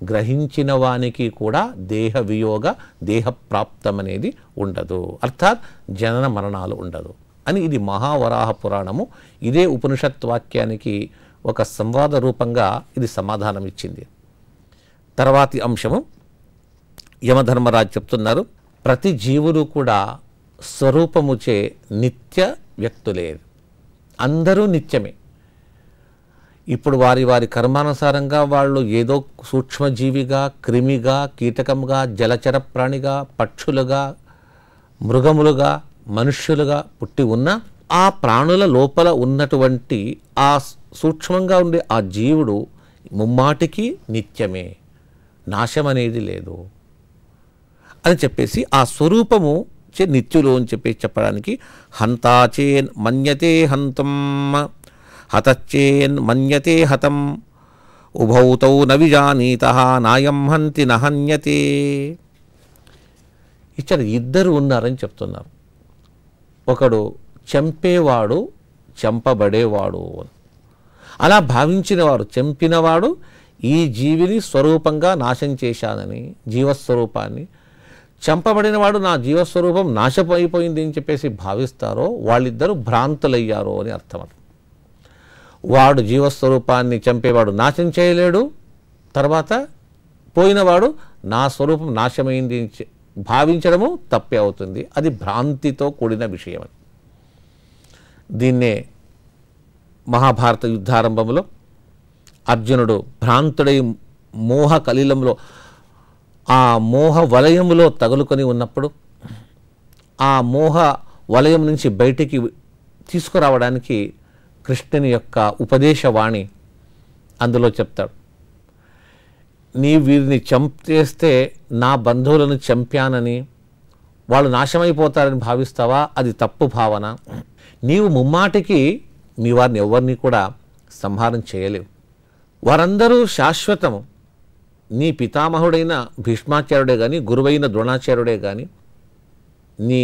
గ్రహించిన వానికి కూడా దేహ వియోగ దేహ ప్రాప్తం అనేది ఉండదు అర్థాత్ జనన మరణాలు ఉండదు అని ఇది మహావరాహ పురాణము ఇదే ఉపనిషత్ వాక్యానికి ఒక సంవాద రూపంగా ఇది సమాధానం ఇచ్చింది తర్వాతి అంశము యమధర్మరాజు చెప్తున్నారు ప్రతి జీవులు కూడా స్వరూపముచే నిత్య వ్యక్తులేరు అందరూ నిత్యమే ఇప్పుడు వారి వారి కర్మానుసారంగా వాళ్ళు ఏదో సూక్ష్మజీవిగా క్రిమిగా కీటకంగా జలచర ప్రాణిగా పక్షులుగా మృగములుగా మనుష్యులుగా పుట్టి ఉన్న ఆ ప్రాణుల లోపల ఉన్నటువంటి ఆ సూక్ష్మంగా ఉండే ఆ జీవుడు ముమ్మాటికి నిత్యమే నాశం అనేది లేదు అని చెప్పేసి ఆ స్వరూపము వచ్చే నిత్యులు అని చెప్పి చెప్పడానికి హంతాచేన్ మన్యతే హంతం హతచ్చేన్ మన్యతే హతం ఉభౌతౌ నవిజానీత నాయం హంతి నహన్యతే ఇచ్చారు ఇద్దరు ఉన్నారని చెప్తున్నారు ఒకడు చంపేవాడు చంపబడేవాడు అలా భావించినవాడు చంపినవాడు ఈ జీవిని స్వరూపంగా నాశం చేశానని జీవస్వరూపాన్ని చంపబడినవాడు నా జీవస్వరూపం నాశపోయిపోయింది అని చెప్పేసి భావిస్తారో వాళ్ళిద్దరూ భ్రాంతులయ్యారు అని అర్థం వాడు జీవస్వరూపాన్ని చంపేవాడు నాశనం చేయలేడు తర్వాత పోయినవాడు నా స్వరూపం నాశమైంది భావించడము తప్పే అవుతుంది అది భ్రాంతితో కూడిన విషయం అని దీన్నే మహాభారత యుద్ధారంభంలో అర్జునుడు భ్రాంతుడై మోహ కలీలంలో ఆ మోహ వలయములో తగులుకొని ఉన్నప్పుడు ఆ మోహ వలయం నుంచి బయటికి తీసుకురావడానికి కృష్ణుని యొక్క ఉపదేశవాణి అందులో చెప్తాడు నీ వీరిని చంపేస్తే నా బంధువులను చంపానని వాళ్ళు నాశమైపోతారని భావిస్తావా అది తప్పు భావన నీవు ముమ్మాటికి మీ వారిని ఎవరిని కూడా సంహారం చేయలేవు వారందరూ శాశ్వతము నీ పితామహుడైన భీష్మాచార్యుడే కానీ గురువైన ద్రోణాచార్యుడే కానీ నీ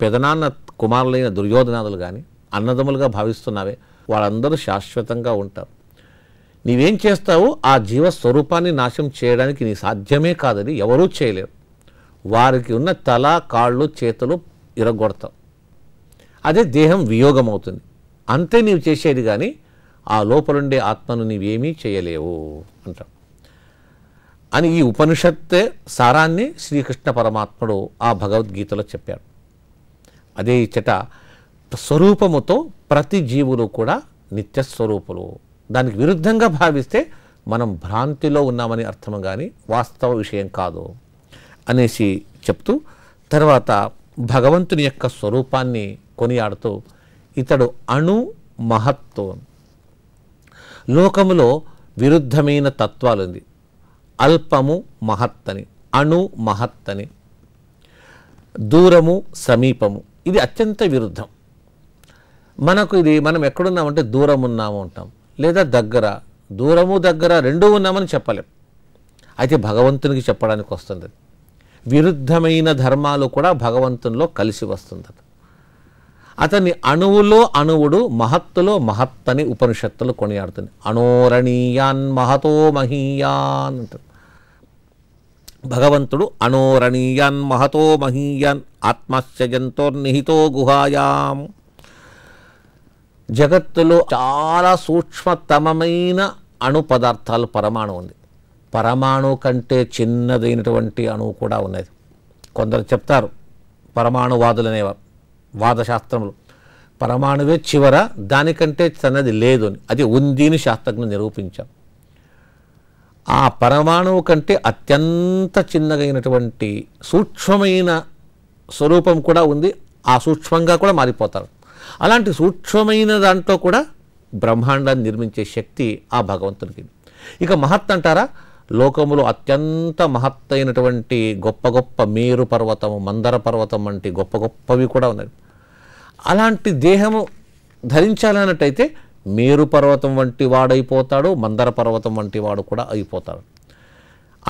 పెదనాన్న కుమారులైన దుర్యోధనాదులు కానీ అన్నదములుగా భావిస్తున్నావే వాళ్ళందరూ శాశ్వతంగా ఉంటారు నీవేం చేస్తావు ఆ జీవ స్వరూపాన్ని నాశం చేయడానికి నీ సాధ్యమే కాదని ఎవరూ చేయలేరు వారికి ఉన్న తల కాళ్ళు చేతులు ఇరగొడతావు అదే దేహం వియోగం అవుతుంది అంతే నీవు చేసేది కానీ ఆ లోపలుండే ఆత్మను నీవేమీ చేయలేవు అంటాం అని ఈ ఉపనిషత్తే సారాన్ని శ్రీకృష్ణ పరమాత్ముడు ఆ భగవద్గీతలో చెప్పాడు అదే ఇచ్చట స్వరూపముతో ప్రతి జీవులు కూడా నిత్యస్వరూపులు దానికి విరుద్ధంగా భావిస్తే మనం భ్రాంతిలో ఉన్నామని అర్థం కానీ వాస్తవ విషయం కాదు అనేసి చెప్తూ తర్వాత భగవంతుని యొక్క స్వరూపాన్ని కొనియాడుతూ ఇతడు అణు మహత్వం లోకములో విరుద్ధమైన తత్వాలు ఉంది అల్పము మహత్తని అణు మహత్తని దూరము సమీపము ఇది అత్యంత విరుద్ధం మనకు ఇది మనం ఎక్కడున్నామంటే దూరం ఉన్నాము అంటాం లేదా దగ్గర దూరము దగ్గర రెండూ ఉన్నామని చెప్పలేం అయితే భగవంతునికి చెప్పడానికి వస్తుంది విరుద్ధమైన ధర్మాలు కూడా భగవంతునిలో కలిసి వస్తుంది అతని అణువులో అణువుడు మహత్తులో మహత్తని ఉపనిషత్తులు కొనియాడుతుంది అణోరణీయాన్ మహతో మహీయాన్ అంటుంది భగవంతుడు అణోరణీయాన్ మహతో మహీయాన్ నిహితో గుహాయాం జగత్తులో చాలా సూక్ష్మతమమైన అణు పదార్థాలు పరమాణు ఉంది పరమాణు కంటే చిన్నదైనటువంటి అణువు కూడా ఉన్నది కొందరు చెప్తారు పరమాణువాదులు అనేవారు వాదశాస్త్రములు పరమాణువే చివర దానికంటే చిన్నది లేదు అని అది ఉంది అని శాస్త్రజ్ఞ నిరూపించాం ఆ పరమాణువు కంటే అత్యంత చిన్నగైనటువంటి సూక్ష్మమైన స్వరూపం కూడా ఉంది ఆ సూక్ష్మంగా కూడా మారిపోతారు అలాంటి సూక్ష్మమైన దాంట్లో కూడా బ్రహ్మాండాన్ని నిర్మించే శక్తి ఆ భగవంతునికి ఇక మహత్ అంటారా లోకములో అత్యంత మహత్తైనటువంటి గొప్ప గొప్ప మేరు పర్వతము మందర పర్వతం వంటి గొప్ప గొప్పవి కూడా ఉన్నాయి అలాంటి దేహము ధరించాలన్నట్టయితే మేరు పర్వతం వంటి వాడైపోతాడు మందర పర్వతం వంటి వాడు కూడా అయిపోతాడు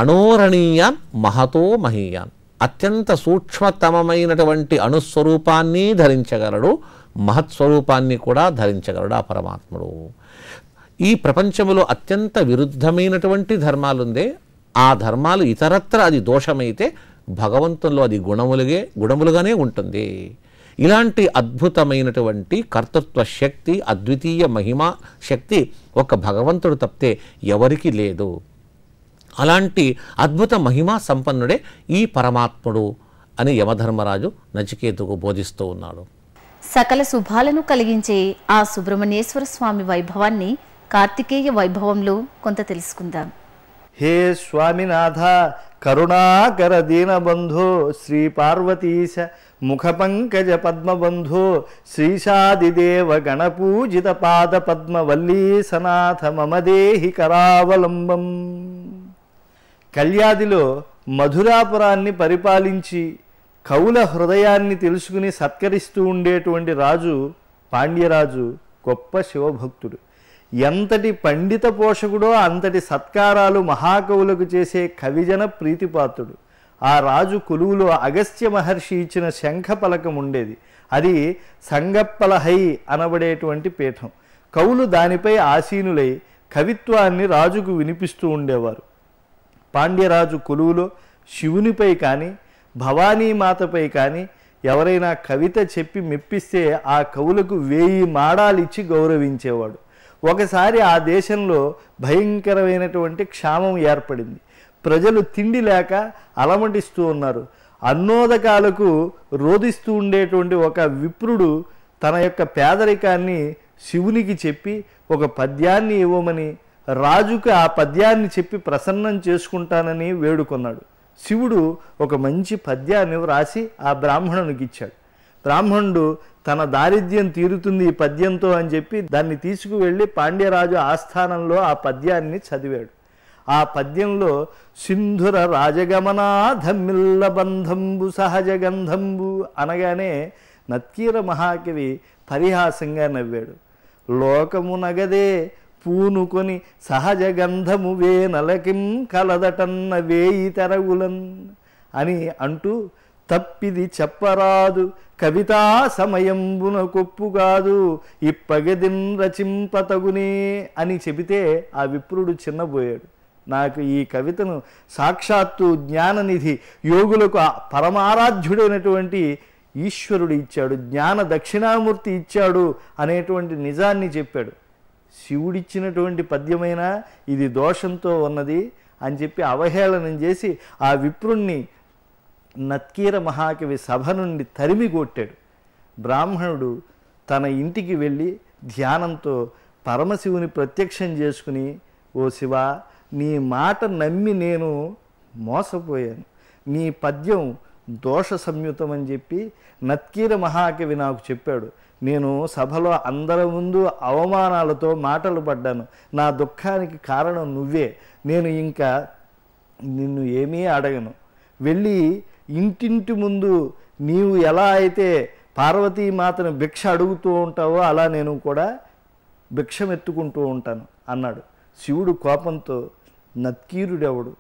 అణోరణీయాన్ మహతో మహీయాన్ అత్యంత సూక్ష్మతమమైనటువంటి అణుస్వరూపాన్ని ధరించగలడు మహత్స్వరూపాన్ని కూడా ధరించగలడు ఆ పరమాత్ముడు ఈ ప్రపంచంలో అత్యంత విరుద్ధమైనటువంటి ధర్మాలుందే ఆ ధర్మాలు ఇతరత్ర అది దోషమైతే భగవంతుల్లో అది గుణములుగే గుణములుగానే ఉంటుంది ఇలాంటి అద్భుతమైనటువంటి కర్తృత్వ శక్తి అద్వితీయ మహిమ శక్తి ఒక భగవంతుడు తప్పితే ఎవరికీ లేదు అలాంటి అద్భుత మహిమా సంపన్నుడే ఈ పరమాత్ముడు అని యమధర్మరాజు నచికేతుకు బోధిస్తూ ఉన్నాడు సకల శుభాలను కలిగించే ఆ సుబ్రహ్మణ్యేశ్వర స్వామి వైభవాన్ని కార్తికేయ వైభవంలో కొంత తెలుసుకుందాం హే స్వామినాథ కరుణాకర దీనబంధో శ్రీ పార్వతీశ ముఖ పంకజ పద్మబంధో శ్రీషాదిదేవ గణపూజిత పాద పద్మవల్లీ సనాథ మమదేహి కరావలంబం కళ్యాదిలో మధురాపురాన్ని పరిపాలించి కవుల హృదయాన్ని తెలుసుకుని సత్కరిస్తూ ఉండేటువంటి రాజు పాండ్యరాజు గొప్ప శివభక్తుడు ఎంతటి పండిత పోషకుడో అంతటి సత్కారాలు మహాకవులకు చేసే కవిజన ప్రీతిపాత్రుడు ఆ రాజు కొలువులో అగస్త్య మహర్షి ఇచ్చిన శంఖ పలకం ఉండేది అది సంగప్పలహై అనబడేటువంటి పీఠం కవులు దానిపై ఆసీనులై కవిత్వాన్ని రాజుకు వినిపిస్తూ ఉండేవారు పాండ్యరాజు కొలువులో శివునిపై కానీ భవానీమాతపై కానీ ఎవరైనా కవిత చెప్పి మెప్పిస్తే ఆ కవులకు వేయి మాడాలిచ్చి గౌరవించేవాడు ఒకసారి ఆ దేశంలో భయంకరమైనటువంటి క్షామం ఏర్పడింది ప్రజలు తిండి లేక అలమటిస్తూ ఉన్నారు అన్నోదకాలకు రోధిస్తూ ఉండేటువంటి ఒక విప్రుడు తన యొక్క పేదరికాన్ని శివునికి చెప్పి ఒక పద్యాన్ని ఇవ్వమని రాజుకు ఆ పద్యాన్ని చెప్పి ప్రసన్నం చేసుకుంటానని వేడుకొన్నాడు శివుడు ఒక మంచి పద్యాన్ని వ్రాసి ఆ బ్రాహ్మణునికి ఇచ్చాడు బ్రాహ్మణుడు తన దారిద్ర్యం తీరుతుంది ఈ పద్యంతో అని చెప్పి దాన్ని తీసుకువెళ్ళి పాండ్యరాజు ఆస్థానంలో ఆ పద్యాన్ని చదివాడు ఆ పద్యంలో సింధుర రాజగమనాధమిల్ల బంధంబు సహజ గంధంబు అనగానే నత్కీర మహాకవి పరిహాసంగా నవ్వాడు లోకము నగదే పూనుకొని సహజ గంధము వేనలకిం కలదటన్న వేయి తెరగులన్ అని అంటూ తప్పిది చెప్పరాదు కవితా సమయంబున కొప్పు కాదు ఇప్పగదిం రచింపతగునే అని చెబితే ఆ విప్రుడు చిన్నబోయాడు నాకు ఈ కవితను సాక్షాత్తు జ్ఞాననిధి యోగులకు పరమారాధ్యుడైనటువంటి ఈశ్వరుడు ఇచ్చాడు జ్ఞాన దక్షిణామూర్తి ఇచ్చాడు అనేటువంటి నిజాన్ని చెప్పాడు శివుడిచ్చినటువంటి పద్యమైనా ఇది దోషంతో ఉన్నది అని చెప్పి అవహేళనం చేసి ఆ విప్రుణ్ణి నత్కీర మహాకవి సభ నుండి తరిమి కొట్టాడు బ్రాహ్మణుడు తన ఇంటికి వెళ్ళి ధ్యానంతో పరమశివుని ప్రత్యక్షం చేసుకుని ఓ శివ నీ మాట నమ్మి నేను మోసపోయాను నీ పద్యం దోష సంయుతం అని చెప్పి నత్కీర మహాకవి నాకు చెప్పాడు నేను సభలో అందరి ముందు అవమానాలతో మాటలు పడ్డాను నా దుఃఖానికి కారణం నువ్వే నేను ఇంకా నిన్ను ఏమీ అడగను వెళ్ళి ఇంటింటి ముందు నీవు ఎలా అయితే పార్వతీమాతను భిక్ష అడుగుతూ ఉంటావో అలా నేను కూడా భిక్షమెత్తుకుంటూ ఉంటాను అన్నాడు శివుడు కోపంతో నత్కీరుడెవడు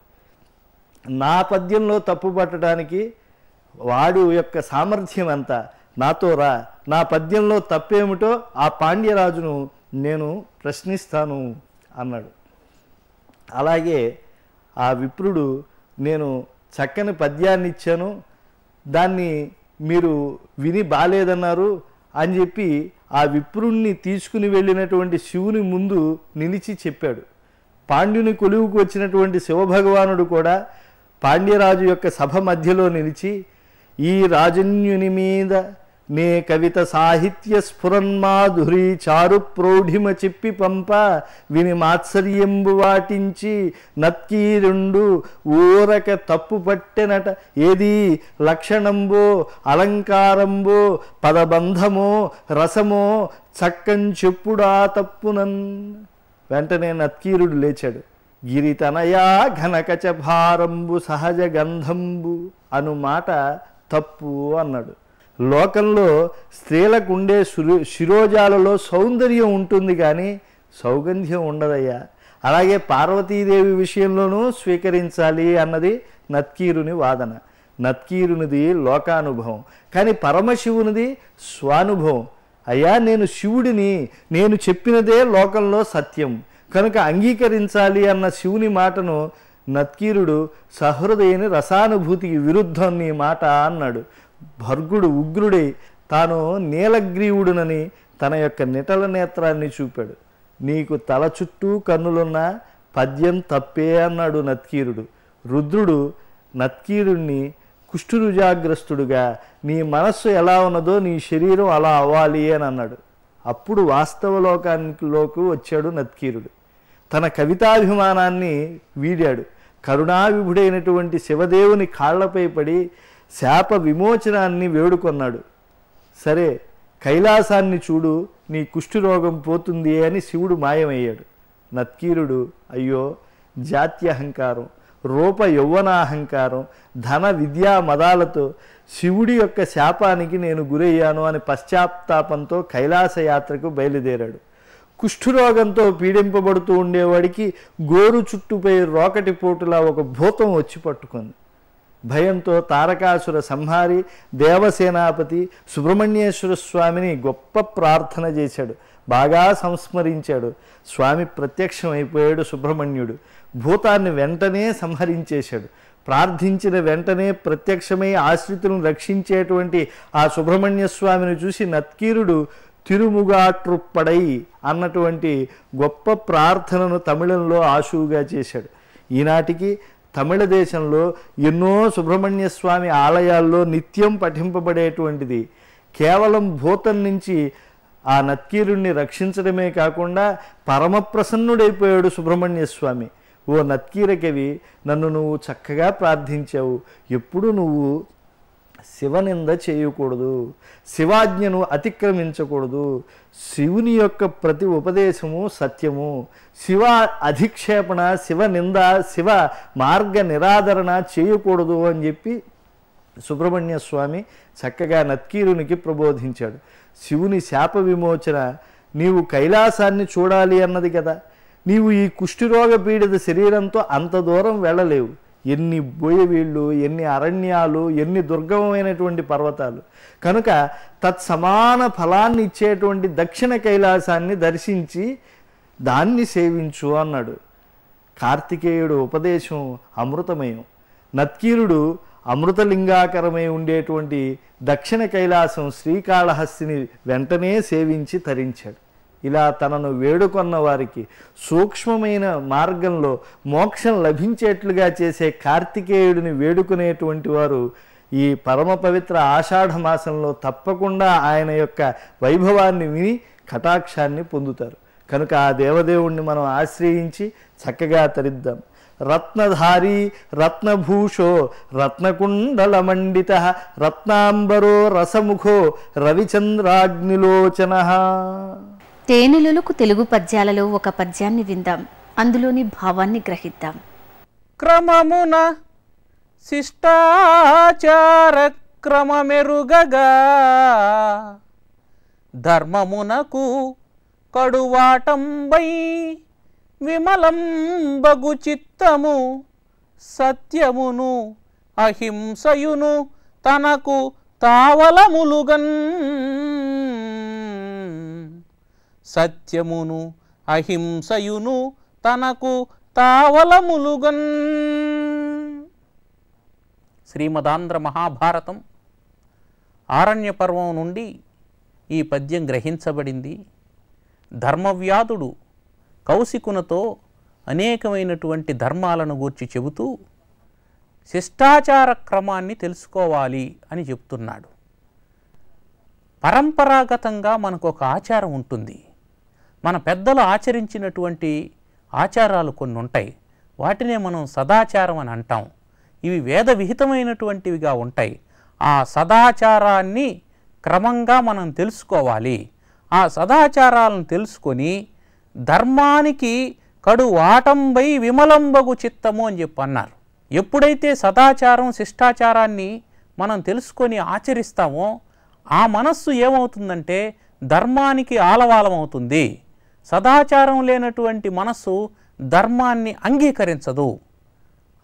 నా పద్యంలో తప్పుపట్టడానికి వాడు యొక్క సామర్థ్యం అంత నాతో రా నా పద్యంలో తప్పేమిటో ఆ పాండ్యరాజును నేను ప్రశ్నిస్తాను అన్నాడు అలాగే ఆ విప్రుడు నేను చక్కని పద్యాన్ని ఇచ్చాను దాన్ని మీరు విని బాలేదన్నారు అని చెప్పి ఆ విప్రుణ్ణి తీసుకుని వెళ్ళినటువంటి శివుని ముందు నిలిచి చెప్పాడు పాండ్యుని కొలువుకు వచ్చినటువంటి శివభగవానుడు కూడా పాండ్యరాజు యొక్క సభ మధ్యలో నిలిచి ఈ రాజన్యుని మీద నే కవిత సాహిత్య స్ఫురన్మాధురి చారు ప్రౌఢిమ చెప్పి పంప విని మాత్సర్యంబు వాటించి నత్కీరుండు ఊరక తప్పు పట్టెనట ఏది లక్షణంబో అలంకారంబో పదబంధమో రసమో చక్కని చెప్పుడా తప్పునన్ వెంటనే నత్కీరుడు లేచాడు గిరితనయా ఘనకచ భారంబు సహజ గంధంబు అను మాట తప్పు అన్నాడు లోకంలో స్త్రీలకు ఉండే శిరోజాలలో సౌందర్యం ఉంటుంది కానీ సౌగంధ్యం ఉండదయ్యా అలాగే పార్వతీదేవి విషయంలోనూ స్వీకరించాలి అన్నది నత్కీరుని వాదన నత్కీరునిది లోకానుభవం కానీ పరమశివునిది స్వానుభవం అయ్యా నేను శివుడిని నేను చెప్పినదే లోకంలో సత్యం కనుక అంగీకరించాలి అన్న శివుని మాటను నత్కీరుడు సహృదయని రసానుభూతికి విరుద్ధం నీ మాట అన్నాడు భర్గుడు ఉగ్రుడై తాను నీలగ్రీవుడునని తన యొక్క నిటల నేత్రాన్ని చూపాడు నీకు తల చుట్టూ కన్నులున్న పద్యం తప్పే అన్నాడు నత్కీరుడు రుద్రుడు నత్కీరుణ్ణి కుష్ఠురుజాగ్రస్తుడుగా నీ మనస్సు ఎలా ఉన్నదో నీ శరీరం అలా అవ్వాలి అని అన్నాడు అప్పుడు వాస్తవ లోకానికిలోకి వచ్చాడు నత్కీరుడు తన కవితాభిమానాన్ని వీడాడు కరుణావిభుడైనటువంటి శివదేవుని కాళ్లపై పడి శాప విమోచనాన్ని వేడుకొన్నాడు సరే కైలాసాన్ని చూడు నీ కుష్ఠురోగం పోతుంది అని శివుడు మాయమయ్యాడు నత్కీరుడు అయ్యో జాత్యహంకారం రూప యౌవనాహంకారం ధన విద్యా మదాలతో శివుడి యొక్క శాపానికి నేను గురయ్యాను అని పశ్చాత్తాపంతో కైలాస యాత్రకు బయలుదేరాడు కుష్ఠురోగంతో పీడింపబడుతూ ఉండేవాడికి గోరు చుట్టుపై రోకటి పోటులా ఒక భూతం వచ్చి పట్టుకుంది భయంతో తారకాసుర సంహారి దేవసేనాపతి సుబ్రహ్మణ్యేశ్వర స్వామిని గొప్ప ప్రార్థన చేశాడు బాగా సంస్మరించాడు స్వామి ప్రత్యక్షమైపోయాడు సుబ్రహ్మణ్యుడు భూతాన్ని వెంటనే సంహరించేశాడు ప్రార్థించిన వెంటనే ప్రత్యక్షమై ఆశ్రితులను రక్షించేటువంటి ఆ సుబ్రహ్మణ్య స్వామిని చూసి నత్కీరుడు తిరుముగాట్రుప్పడై అన్నటువంటి గొప్ప ప్రార్థనను తమిళంలో ఆశువుగా చేశాడు ఈనాటికి తమిళ దేశంలో ఎన్నో సుబ్రహ్మణ్య స్వామి ఆలయాల్లో నిత్యం పఠింపబడేటువంటిది కేవలం భూతం నుంచి ఆ నత్కీరుణ్ణి రక్షించడమే కాకుండా పరమప్రసన్నుడైపోయాడు సుబ్రహ్మణ్య స్వామి ఓ కవి నన్ను నువ్వు చక్కగా ప్రార్థించావు ఎప్పుడు నువ్వు శివనింద చేయకూడదు శివాజ్ఞను అతిక్రమించకూడదు శివుని యొక్క ప్రతి ఉపదేశము సత్యము శివ అధిక్షేపణ శివ నింద శివ మార్గ నిరాదరణ చేయకూడదు అని చెప్పి సుబ్రహ్మణ్య స్వామి చక్కగా నత్కీరునికి ప్రబోధించాడు శివుని శాప విమోచన నీవు కైలాసాన్ని చూడాలి అన్నది కదా నీవు ఈ కుష్ఠిరోగ పీడిత శరీరంతో అంత దూరం వెళ్ళలేవు ఎన్ని బోయవీళ్ళు ఎన్ని అరణ్యాలు ఎన్ని దుర్గమైనటువంటి పర్వతాలు కనుక తత్సమాన ఫలాన్ని ఇచ్చేటువంటి దక్షిణ కైలాసాన్ని దర్శించి దాన్ని సేవించు అన్నాడు కార్తికేయుడు ఉపదేశం అమృతమయం నత్కీరుడు అమృతలింగాకరమై ఉండేటువంటి దక్షిణ కైలాసం శ్రీకాళహస్తిని వెంటనే సేవించి తరించాడు ఇలా తనను వేడుకొన్న వారికి సూక్ష్మమైన మార్గంలో మోక్షం లభించేట్లుగా చేసే కార్తికేయుడిని వేడుకునేటువంటి వారు ఈ పరమ పవిత్ర ఆషాఢ మాసంలో తప్పకుండా ఆయన యొక్క వైభవాన్ని విని కటాక్షాన్ని పొందుతారు కనుక ఆ దేవదేవుణ్ణి మనం ఆశ్రయించి చక్కగా తరిద్దాం రత్నధారి రత్నభూషో రత్నకుండలమండిత రత్నాంబరో రసముఖో రవిచంద్రాగ్నిలోచన తేనెలకు తెలుగు పద్యాలలో ఒక పద్యాన్ని విందాం అందులోని భావాన్ని గ్రహిద్దాం క్రమమున శిష్టాచార క్రమమెరుగగా ధర్మమునకు కడువాటంబై విమలం బగు చిత్తము సత్యమును అహింసయును తనకు తావలములుగన్ సత్యమును అహింసయును తనకు తావలములుగన్ శ్రీమదాంధ్ర మహాభారతం ఆరణ్య పర్వం నుండి ఈ పద్యం గ్రహించబడింది ధర్మవ్యాధుడు కౌశికునతో అనేకమైనటువంటి ధర్మాలను గూర్చి చెబుతూ శిష్టాచార క్రమాన్ని తెలుసుకోవాలి అని చెప్తున్నాడు పరంపరాగతంగా మనకు ఒక ఆచారం ఉంటుంది మన పెద్దలు ఆచరించినటువంటి ఆచారాలు కొన్ని ఉంటాయి వాటినే మనం సదాచారం అని అంటాం ఇవి వేద విహితమైనటువంటివిగా ఉంటాయి ఆ సదాచారాన్ని క్రమంగా మనం తెలుసుకోవాలి ఆ సదాచారాలను తెలుసుకొని ధర్మానికి కడు వాటంబై విమలంబగు చిత్తము అని చెప్పి అన్నారు ఎప్పుడైతే సదాచారం శిష్టాచారాన్ని మనం తెలుసుకొని ఆచరిస్తామో ఆ మనస్సు ఏమవుతుందంటే ధర్మానికి ఆలవాలమవుతుంది అవుతుంది సదాచారం లేనటువంటి మనస్సు ధర్మాన్ని అంగీకరించదు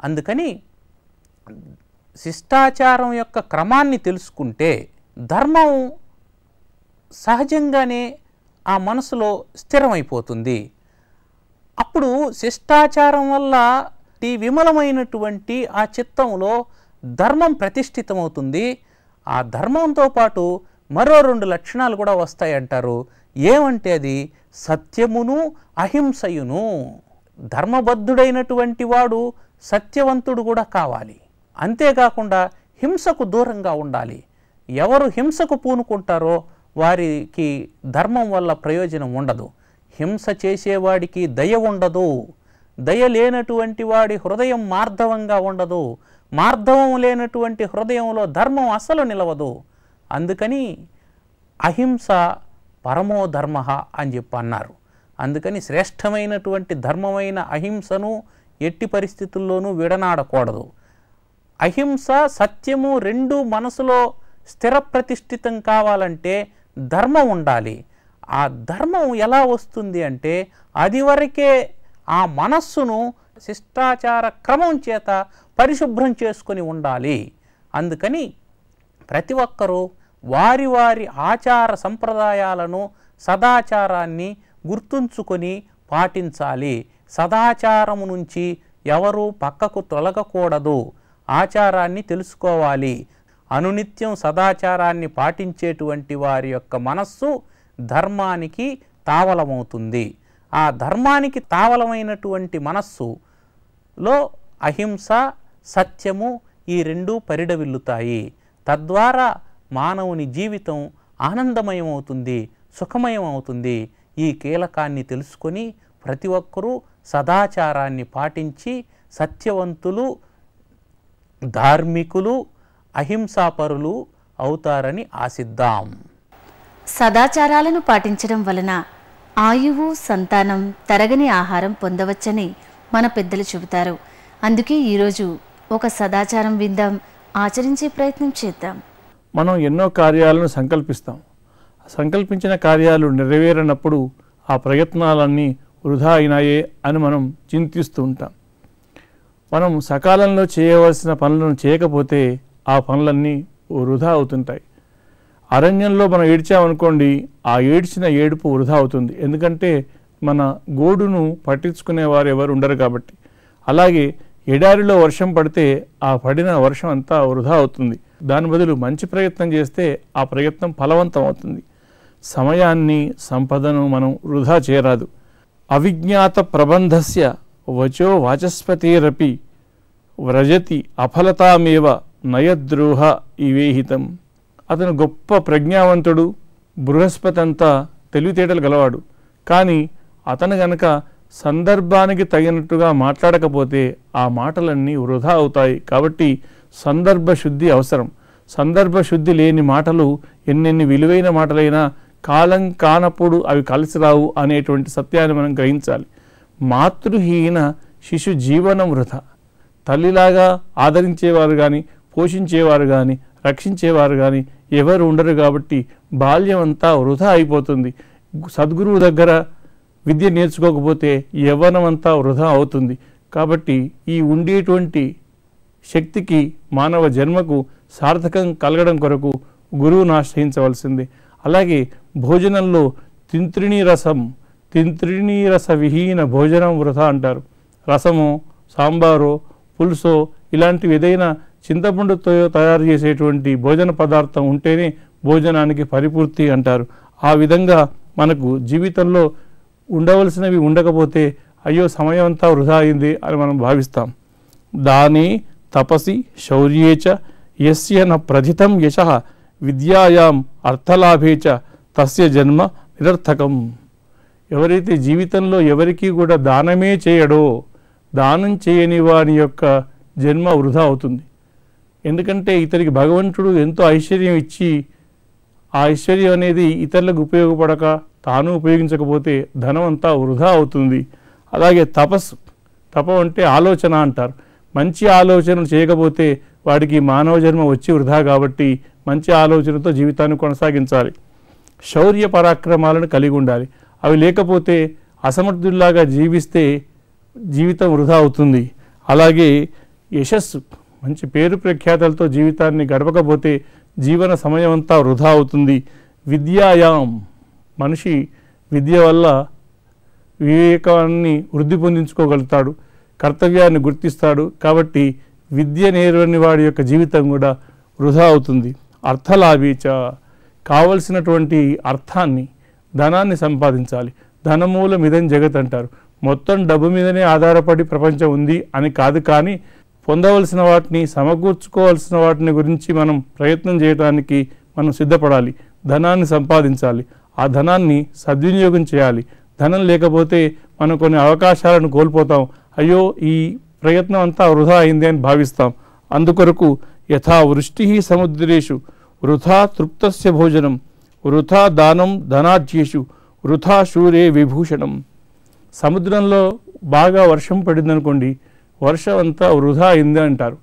అందుకని శిష్టాచారం యొక్క క్రమాన్ని తెలుసుకుంటే ధర్మం సహజంగానే ఆ మనసులో స్థిరమైపోతుంది అప్పుడు శిష్టాచారం వల్ల ఈ విమలమైనటువంటి ఆ చిత్తంలో ధర్మం ప్రతిష్ఠితమవుతుంది ఆ ధర్మంతో పాటు మరో రెండు లక్షణాలు కూడా వస్తాయంటారు ఏమంటే అది సత్యమును అహింసయును ధర్మబద్ధుడైనటువంటి వాడు సత్యవంతుడు కూడా కావాలి అంతేకాకుండా హింసకు దూరంగా ఉండాలి ఎవరు హింసకు పూనుకుంటారో వారికి ధర్మం వల్ల ప్రయోజనం ఉండదు హింస చేసేవాడికి దయ ఉండదు దయ లేనటువంటి వాడి హృదయం మార్ధవంగా ఉండదు మార్ధవం లేనటువంటి హృదయంలో ధర్మం అసలు నిలవదు అందుకని అహింస పరమో ధర్మ అని చెప్పి అన్నారు అందుకని శ్రేష్టమైనటువంటి ధర్మమైన అహింసను ఎట్టి పరిస్థితుల్లోనూ విడనాడకూడదు అహింస సత్యము రెండు మనసులో స్థిర ప్రతిష్ఠితం కావాలంటే ధర్మం ఉండాలి ఆ ధర్మం ఎలా వస్తుంది అంటే అది వరకే ఆ మనస్సును శిష్టాచార క్రమం చేత పరిశుభ్రం చేసుకుని ఉండాలి అందుకని ప్రతి ఒక్కరూ వారి వారి ఆచార సంప్రదాయాలను సదాచారాన్ని గుర్తుంచుకొని పాటించాలి సదాచారము నుంచి ఎవరూ పక్కకు తొలగకూడదు ఆచారాన్ని తెలుసుకోవాలి అనునిత్యం సదాచారాన్ని పాటించేటువంటి వారి యొక్క మనస్సు ధర్మానికి తావలమవుతుంది ఆ ధర్మానికి తావలమైనటువంటి మనస్సులో అహింస సత్యము ఈ రెండూ పరిడవిల్లుతాయి తద్వారా మానవుని జీవితం ఆనందమయం అవుతుంది సుఖమయం అవుతుంది ఈ కీలకాన్ని తెలుసుకొని ప్రతి ఒక్కరూ సదాచారాన్ని పాటించి సత్యవంతులు ధార్మికులు అహింసాపరులు అవుతారని ఆశిద్దాం సదాచారాలను పాటించడం వలన ఆయువు సంతానం తరగని ఆహారం పొందవచ్చని మన పెద్దలు చెబుతారు అందుకే ఈరోజు ఒక సదాచారం విందాం ఆచరించే ప్రయత్నం చేద్దాం మనం ఎన్నో కార్యాలను సంకల్పిస్తాం సంకల్పించిన కార్యాలు నెరవేరినప్పుడు ఆ ప్రయత్నాలన్నీ వృధా అయినాయే అని మనం చింతిస్తూ ఉంటాం మనం సకాలంలో చేయవలసిన పనులను చేయకపోతే ఆ పనులన్నీ వృధా అవుతుంటాయి అరణ్యంలో మనం ఏడ్చామనుకోండి ఆ ఏడ్చిన ఏడుపు వృధా అవుతుంది ఎందుకంటే మన గోడును వారు ఎవరు ఉండరు కాబట్టి అలాగే ఎడారిలో వర్షం పడితే ఆ పడిన వర్షం అంతా వృధా అవుతుంది దాని బదులు మంచి ప్రయత్నం చేస్తే ఆ ప్రయత్నం ఫలవంతం అవుతుంది సమయాన్ని సంపదను మనం వృధా చేరాదు అవిజ్ఞాత ప్రబంధస్య వచో వాచస్పతిరపి వ్రజతి అఫలతామేవ నయద్రోహ ఇవేహితం అతను గొప్ప ప్రజ్ఞావంతుడు బృహస్పతి అంతా తెలివితేటలు గలవాడు కానీ అతను గనక సందర్భానికి తగినట్టుగా మాట్లాడకపోతే ఆ మాటలన్నీ వృధా అవుతాయి కాబట్టి సందర్భ శుద్ధి అవసరం సందర్భ శుద్ధి లేని మాటలు ఎన్నెన్ని విలువైన మాటలైనా కాలం కానప్పుడు అవి కలిసి రావు అనేటువంటి సత్యాన్ని మనం గ్రహించాలి మాతృహీన శిశు జీవనం వృధ తల్లిలాగా ఆదరించేవారు కానీ పోషించేవారు కానీ రక్షించేవారు కానీ ఎవరు ఉండరు కాబట్టి బాల్యం అంతా వృధా అయిపోతుంది సద్గురువు దగ్గర విద్య నేర్చుకోకపోతే యవ్వనమంతా వృధా అవుతుంది కాబట్టి ఈ ఉండేటువంటి శక్తికి మానవ జన్మకు సార్థకం కలగడం కొరకు గురువును ఆశ్రయించవలసిందే అలాగే భోజనంలో తింత్రిణీ రసం తింత్రిణీ రస విహీన భోజనం వృధా అంటారు రసము సాంబారు పులుసో ఇలాంటివి ఏదైనా చింతపండుతో తయారు చేసేటువంటి భోజన పదార్థం ఉంటేనే భోజనానికి పరిపూర్తి అంటారు ఆ విధంగా మనకు జీవితంలో ఉండవలసినవి ఉండకపోతే అయ్యో సమయం అంతా వృధా అయింది అని మనం భావిస్తాం దాని తపసి శౌర్యేచ యస్యన ప్రజితం ప్రథితం యశ విద్యాయాం అర్థలాభేచ తస్య జన్మ నిరర్థకం ఎవరైతే జీవితంలో ఎవరికీ కూడా దానమే చేయడో దానం చేయని వాని యొక్క జన్మ వృధా అవుతుంది ఎందుకంటే ఇతనికి భగవంతుడు ఎంతో ఐశ్వర్యం ఇచ్చి ఆ ఐశ్వర్యం అనేది ఇతరులకు ఉపయోగపడక తాను ఉపయోగించకపోతే ధనం అంతా వృధా అవుతుంది అలాగే తపస్సు తప అంటే ఆలోచన అంటారు మంచి ఆలోచనలు చేయకపోతే వాడికి మానవ జన్మ వచ్చి వృధా కాబట్టి మంచి ఆలోచనతో జీవితాన్ని కొనసాగించాలి శౌర్య పరాక్రమాలను కలిగి ఉండాలి అవి లేకపోతే అసమర్థుల్లాగా జీవిస్తే జీవితం వృధా అవుతుంది అలాగే యశస్సు మంచి పేరు ప్రఖ్యాతలతో జీవితాన్ని గడపకపోతే జీవన సమయం అంతా వృధా అవుతుంది విద్యాయాం మనిషి విద్య వల్ల వివేకాన్ని వృద్ధి పొందించుకోగలుగుతాడు కర్తవ్యాన్ని గుర్తిస్తాడు కాబట్టి విద్య నేర్వని వాడి యొక్క జీవితం కూడా వృధా అవుతుంది అర్థలాభీచ కావలసినటువంటి అర్థాన్ని ధనాన్ని సంపాదించాలి ధనమూలం ఇదం జగత్ అంటారు మొత్తం డబ్బు మీదనే ఆధారపడి ప్రపంచం ఉంది అని కాదు కానీ పొందవలసిన వాటిని సమకూర్చుకోవాల్సిన వాటిని గురించి మనం ప్రయత్నం చేయడానికి మనం సిద్ధపడాలి ధనాన్ని సంపాదించాలి ఆ ధనాన్ని సద్వినియోగం చేయాలి ధనం లేకపోతే మనం కొన్ని అవకాశాలను కోల్పోతాం అయ్యో ఈ ప్రయత్నం అంతా వృధా అయింది అని భావిస్తాం అందుకొరకు యథా వృష్టి సముద్రేషు వృథా తృప్తస్య భోజనం వృథా దానం ధనార్జ్యేషు వృథా శూరే విభూషణం సముద్రంలో బాగా వర్షం పడిందనుకోండి వర్షం అంతా వృధా అయింది అంటారు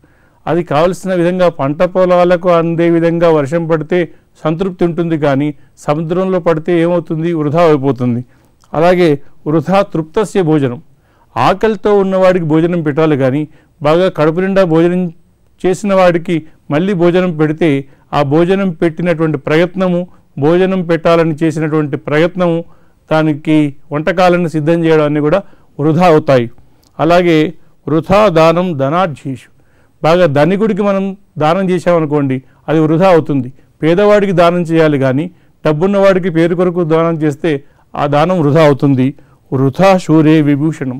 అది కావలసిన విధంగా పంట పొలాలకు అందే విధంగా వర్షం పడితే సంతృప్తి ఉంటుంది కానీ సముద్రంలో పడితే ఏమవుతుంది వృధా అయిపోతుంది అలాగే వృధా తృప్తస్య భోజనం ఆకలితో ఉన్నవాడికి భోజనం పెట్టాలి కానీ బాగా కడుపు నిండా భోజనం చేసిన వాడికి మళ్ళీ భోజనం పెడితే ఆ భోజనం పెట్టినటువంటి ప్రయత్నము భోజనం పెట్టాలని చేసినటువంటి ప్రయత్నము దానికి వంటకాలను సిద్ధం చేయడాన్ని కూడా వృధా అవుతాయి అలాగే వృధా దానం ధనాఢ్యేషు బాగా ధనికుడికి మనం దానం చేసామనుకోండి అది వృధా అవుతుంది పేదవాడికి దానం చేయాలి కానీ డబ్బున్నవాడికి పేరు కొరకు దానం చేస్తే ఆ దానం వృధా అవుతుంది వృధా శూరే విభూషణం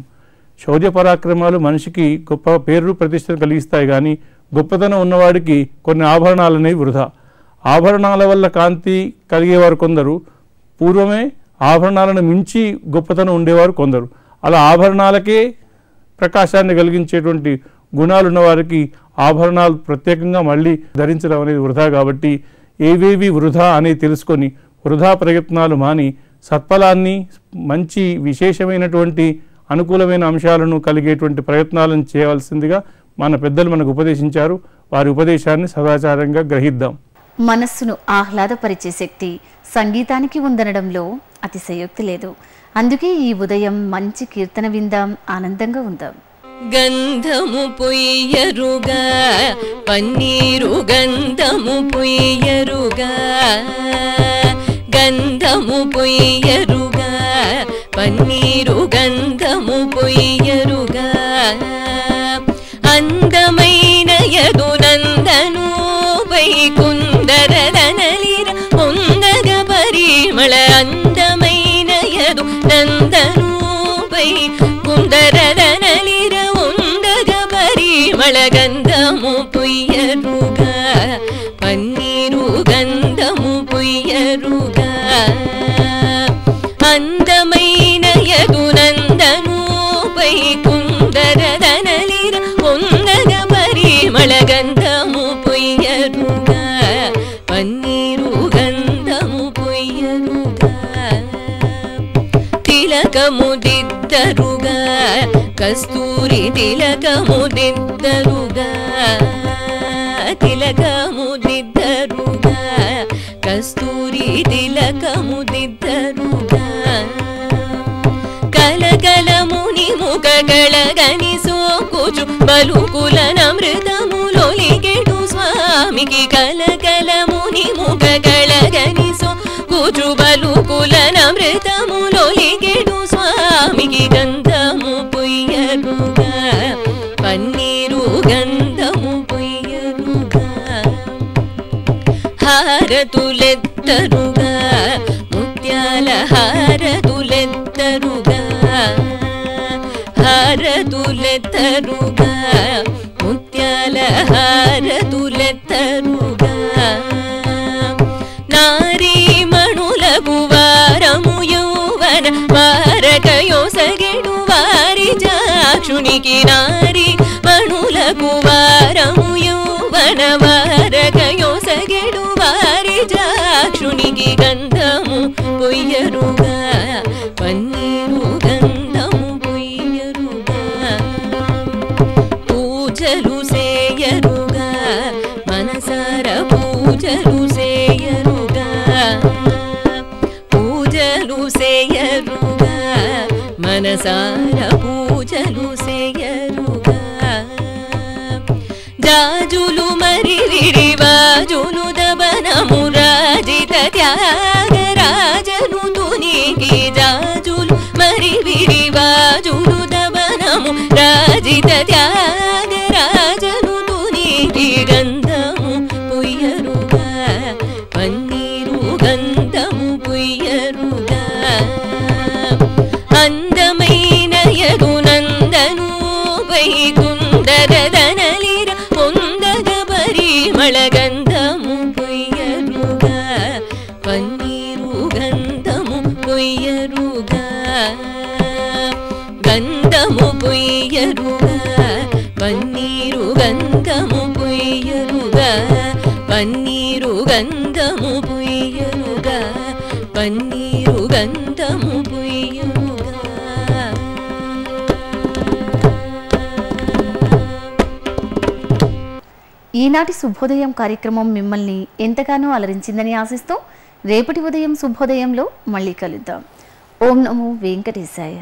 శౌర్య పరాక్రమాలు మనిషికి గొప్ప పేరు ప్రతిష్ట కలిగిస్తాయి కానీ గొప్పతనం ఉన్నవాడికి కొన్ని ఆభరణాలనేవి వృధా ఆభరణాల వల్ల కాంతి కలిగేవారు కొందరు పూర్వమే ఆభరణాలను మించి గొప్పతనం ఉండేవారు కొందరు అలా ఆభరణాలకే ప్రకాశాన్ని కలిగించేటువంటి గుణాలు ఉన్నవారికి ఆభరణాలు ప్రత్యేకంగా మళ్ళీ ధరించడం అనేది వృధా కాబట్టి ఏవేవి వృధా అని తెలుసుకొని వృధా ప్రయత్నాలు మాని సత్ఫలాన్ని మంచి విశేషమైనటువంటి అనుకూలమైన అంశాలను కలిగేటువంటి ప్రయత్నాలను చేయవలసిందిగా మన పెద్దలు మనకు ఉపదేశించారు వారి ఉపదేశాన్ని సదాచారంగా గ్రహిద్దాం మనస్సును ఆహ్లాదపరిచే శక్తి సంగీతానికి ఉందనడంలో అతిశయోక్తి లేదు అందుకే ఈ ఉదయం మంచి కీర్తన విందాం ఆనందంగా ఉందాం గంధము పొయ్యరుగా పన్నీరు గంధము పొయ్యరుగా గంధము పొయ్యరుగా పన్నీరు గంధము పొయ్యరుగా అందమైన యదునందను వైకుందరదనలిర ఉండగ పరిమళ అందమైన యదు నందను పవళగంధము పుయ్యరుగా పన్నీరు గంధము పుయ్యరుగా అందమైన యగునందను పై కుందరదనలిర పొందగ పరిమళగంధము పుయ్యరుగా పన్నీరు గంధము పుయ్యరుగా తిలకముదిద్దరుగా కస్తూరి తిలకము నిద్దరుగా కస్తూరి నిద్దరుగా కలకలముని ముఖగళ గనిసోకుచు బలుకులనమృతములొలిగెడు స్వామికి కలకలముని ముఖగళ గనిసో కూచు బలుకులనమృతములొలిగె తులెత్తరుగా ముత్యాల హార తులెత్తరుగా హార తులెత్తరుగా ముత్యాల హార తులెత్తరుగా నారీ మణులగు వారము యౌవన వారటయోసగెడు వారి జాక్షునికి నారీ మణులగు వారము యౌవన వారక పొయ్యి గంధము పొయ్యరుగా పన్నీరు గంధము పొయ్యరుగా పూజలు సేయరుగా మనసార పూజలు సేయరుగా పూజలు సేయరుగా మనసార పూజలు సేయరుగా జాజులు మరి రివాజులు దబ राजित గంధము పుయ్యుగా పన్నీరు గంధము ఈనాటి శుభోదయం కార్యక్రమం మిమ్మల్ని ఎంతగానో అలరించిందని ఆశిస్తూ రేపటి ఉదయం శుభోదయంలో మళ్ళీ కలుద్దాం ఓం నమో వెంకటేశాయ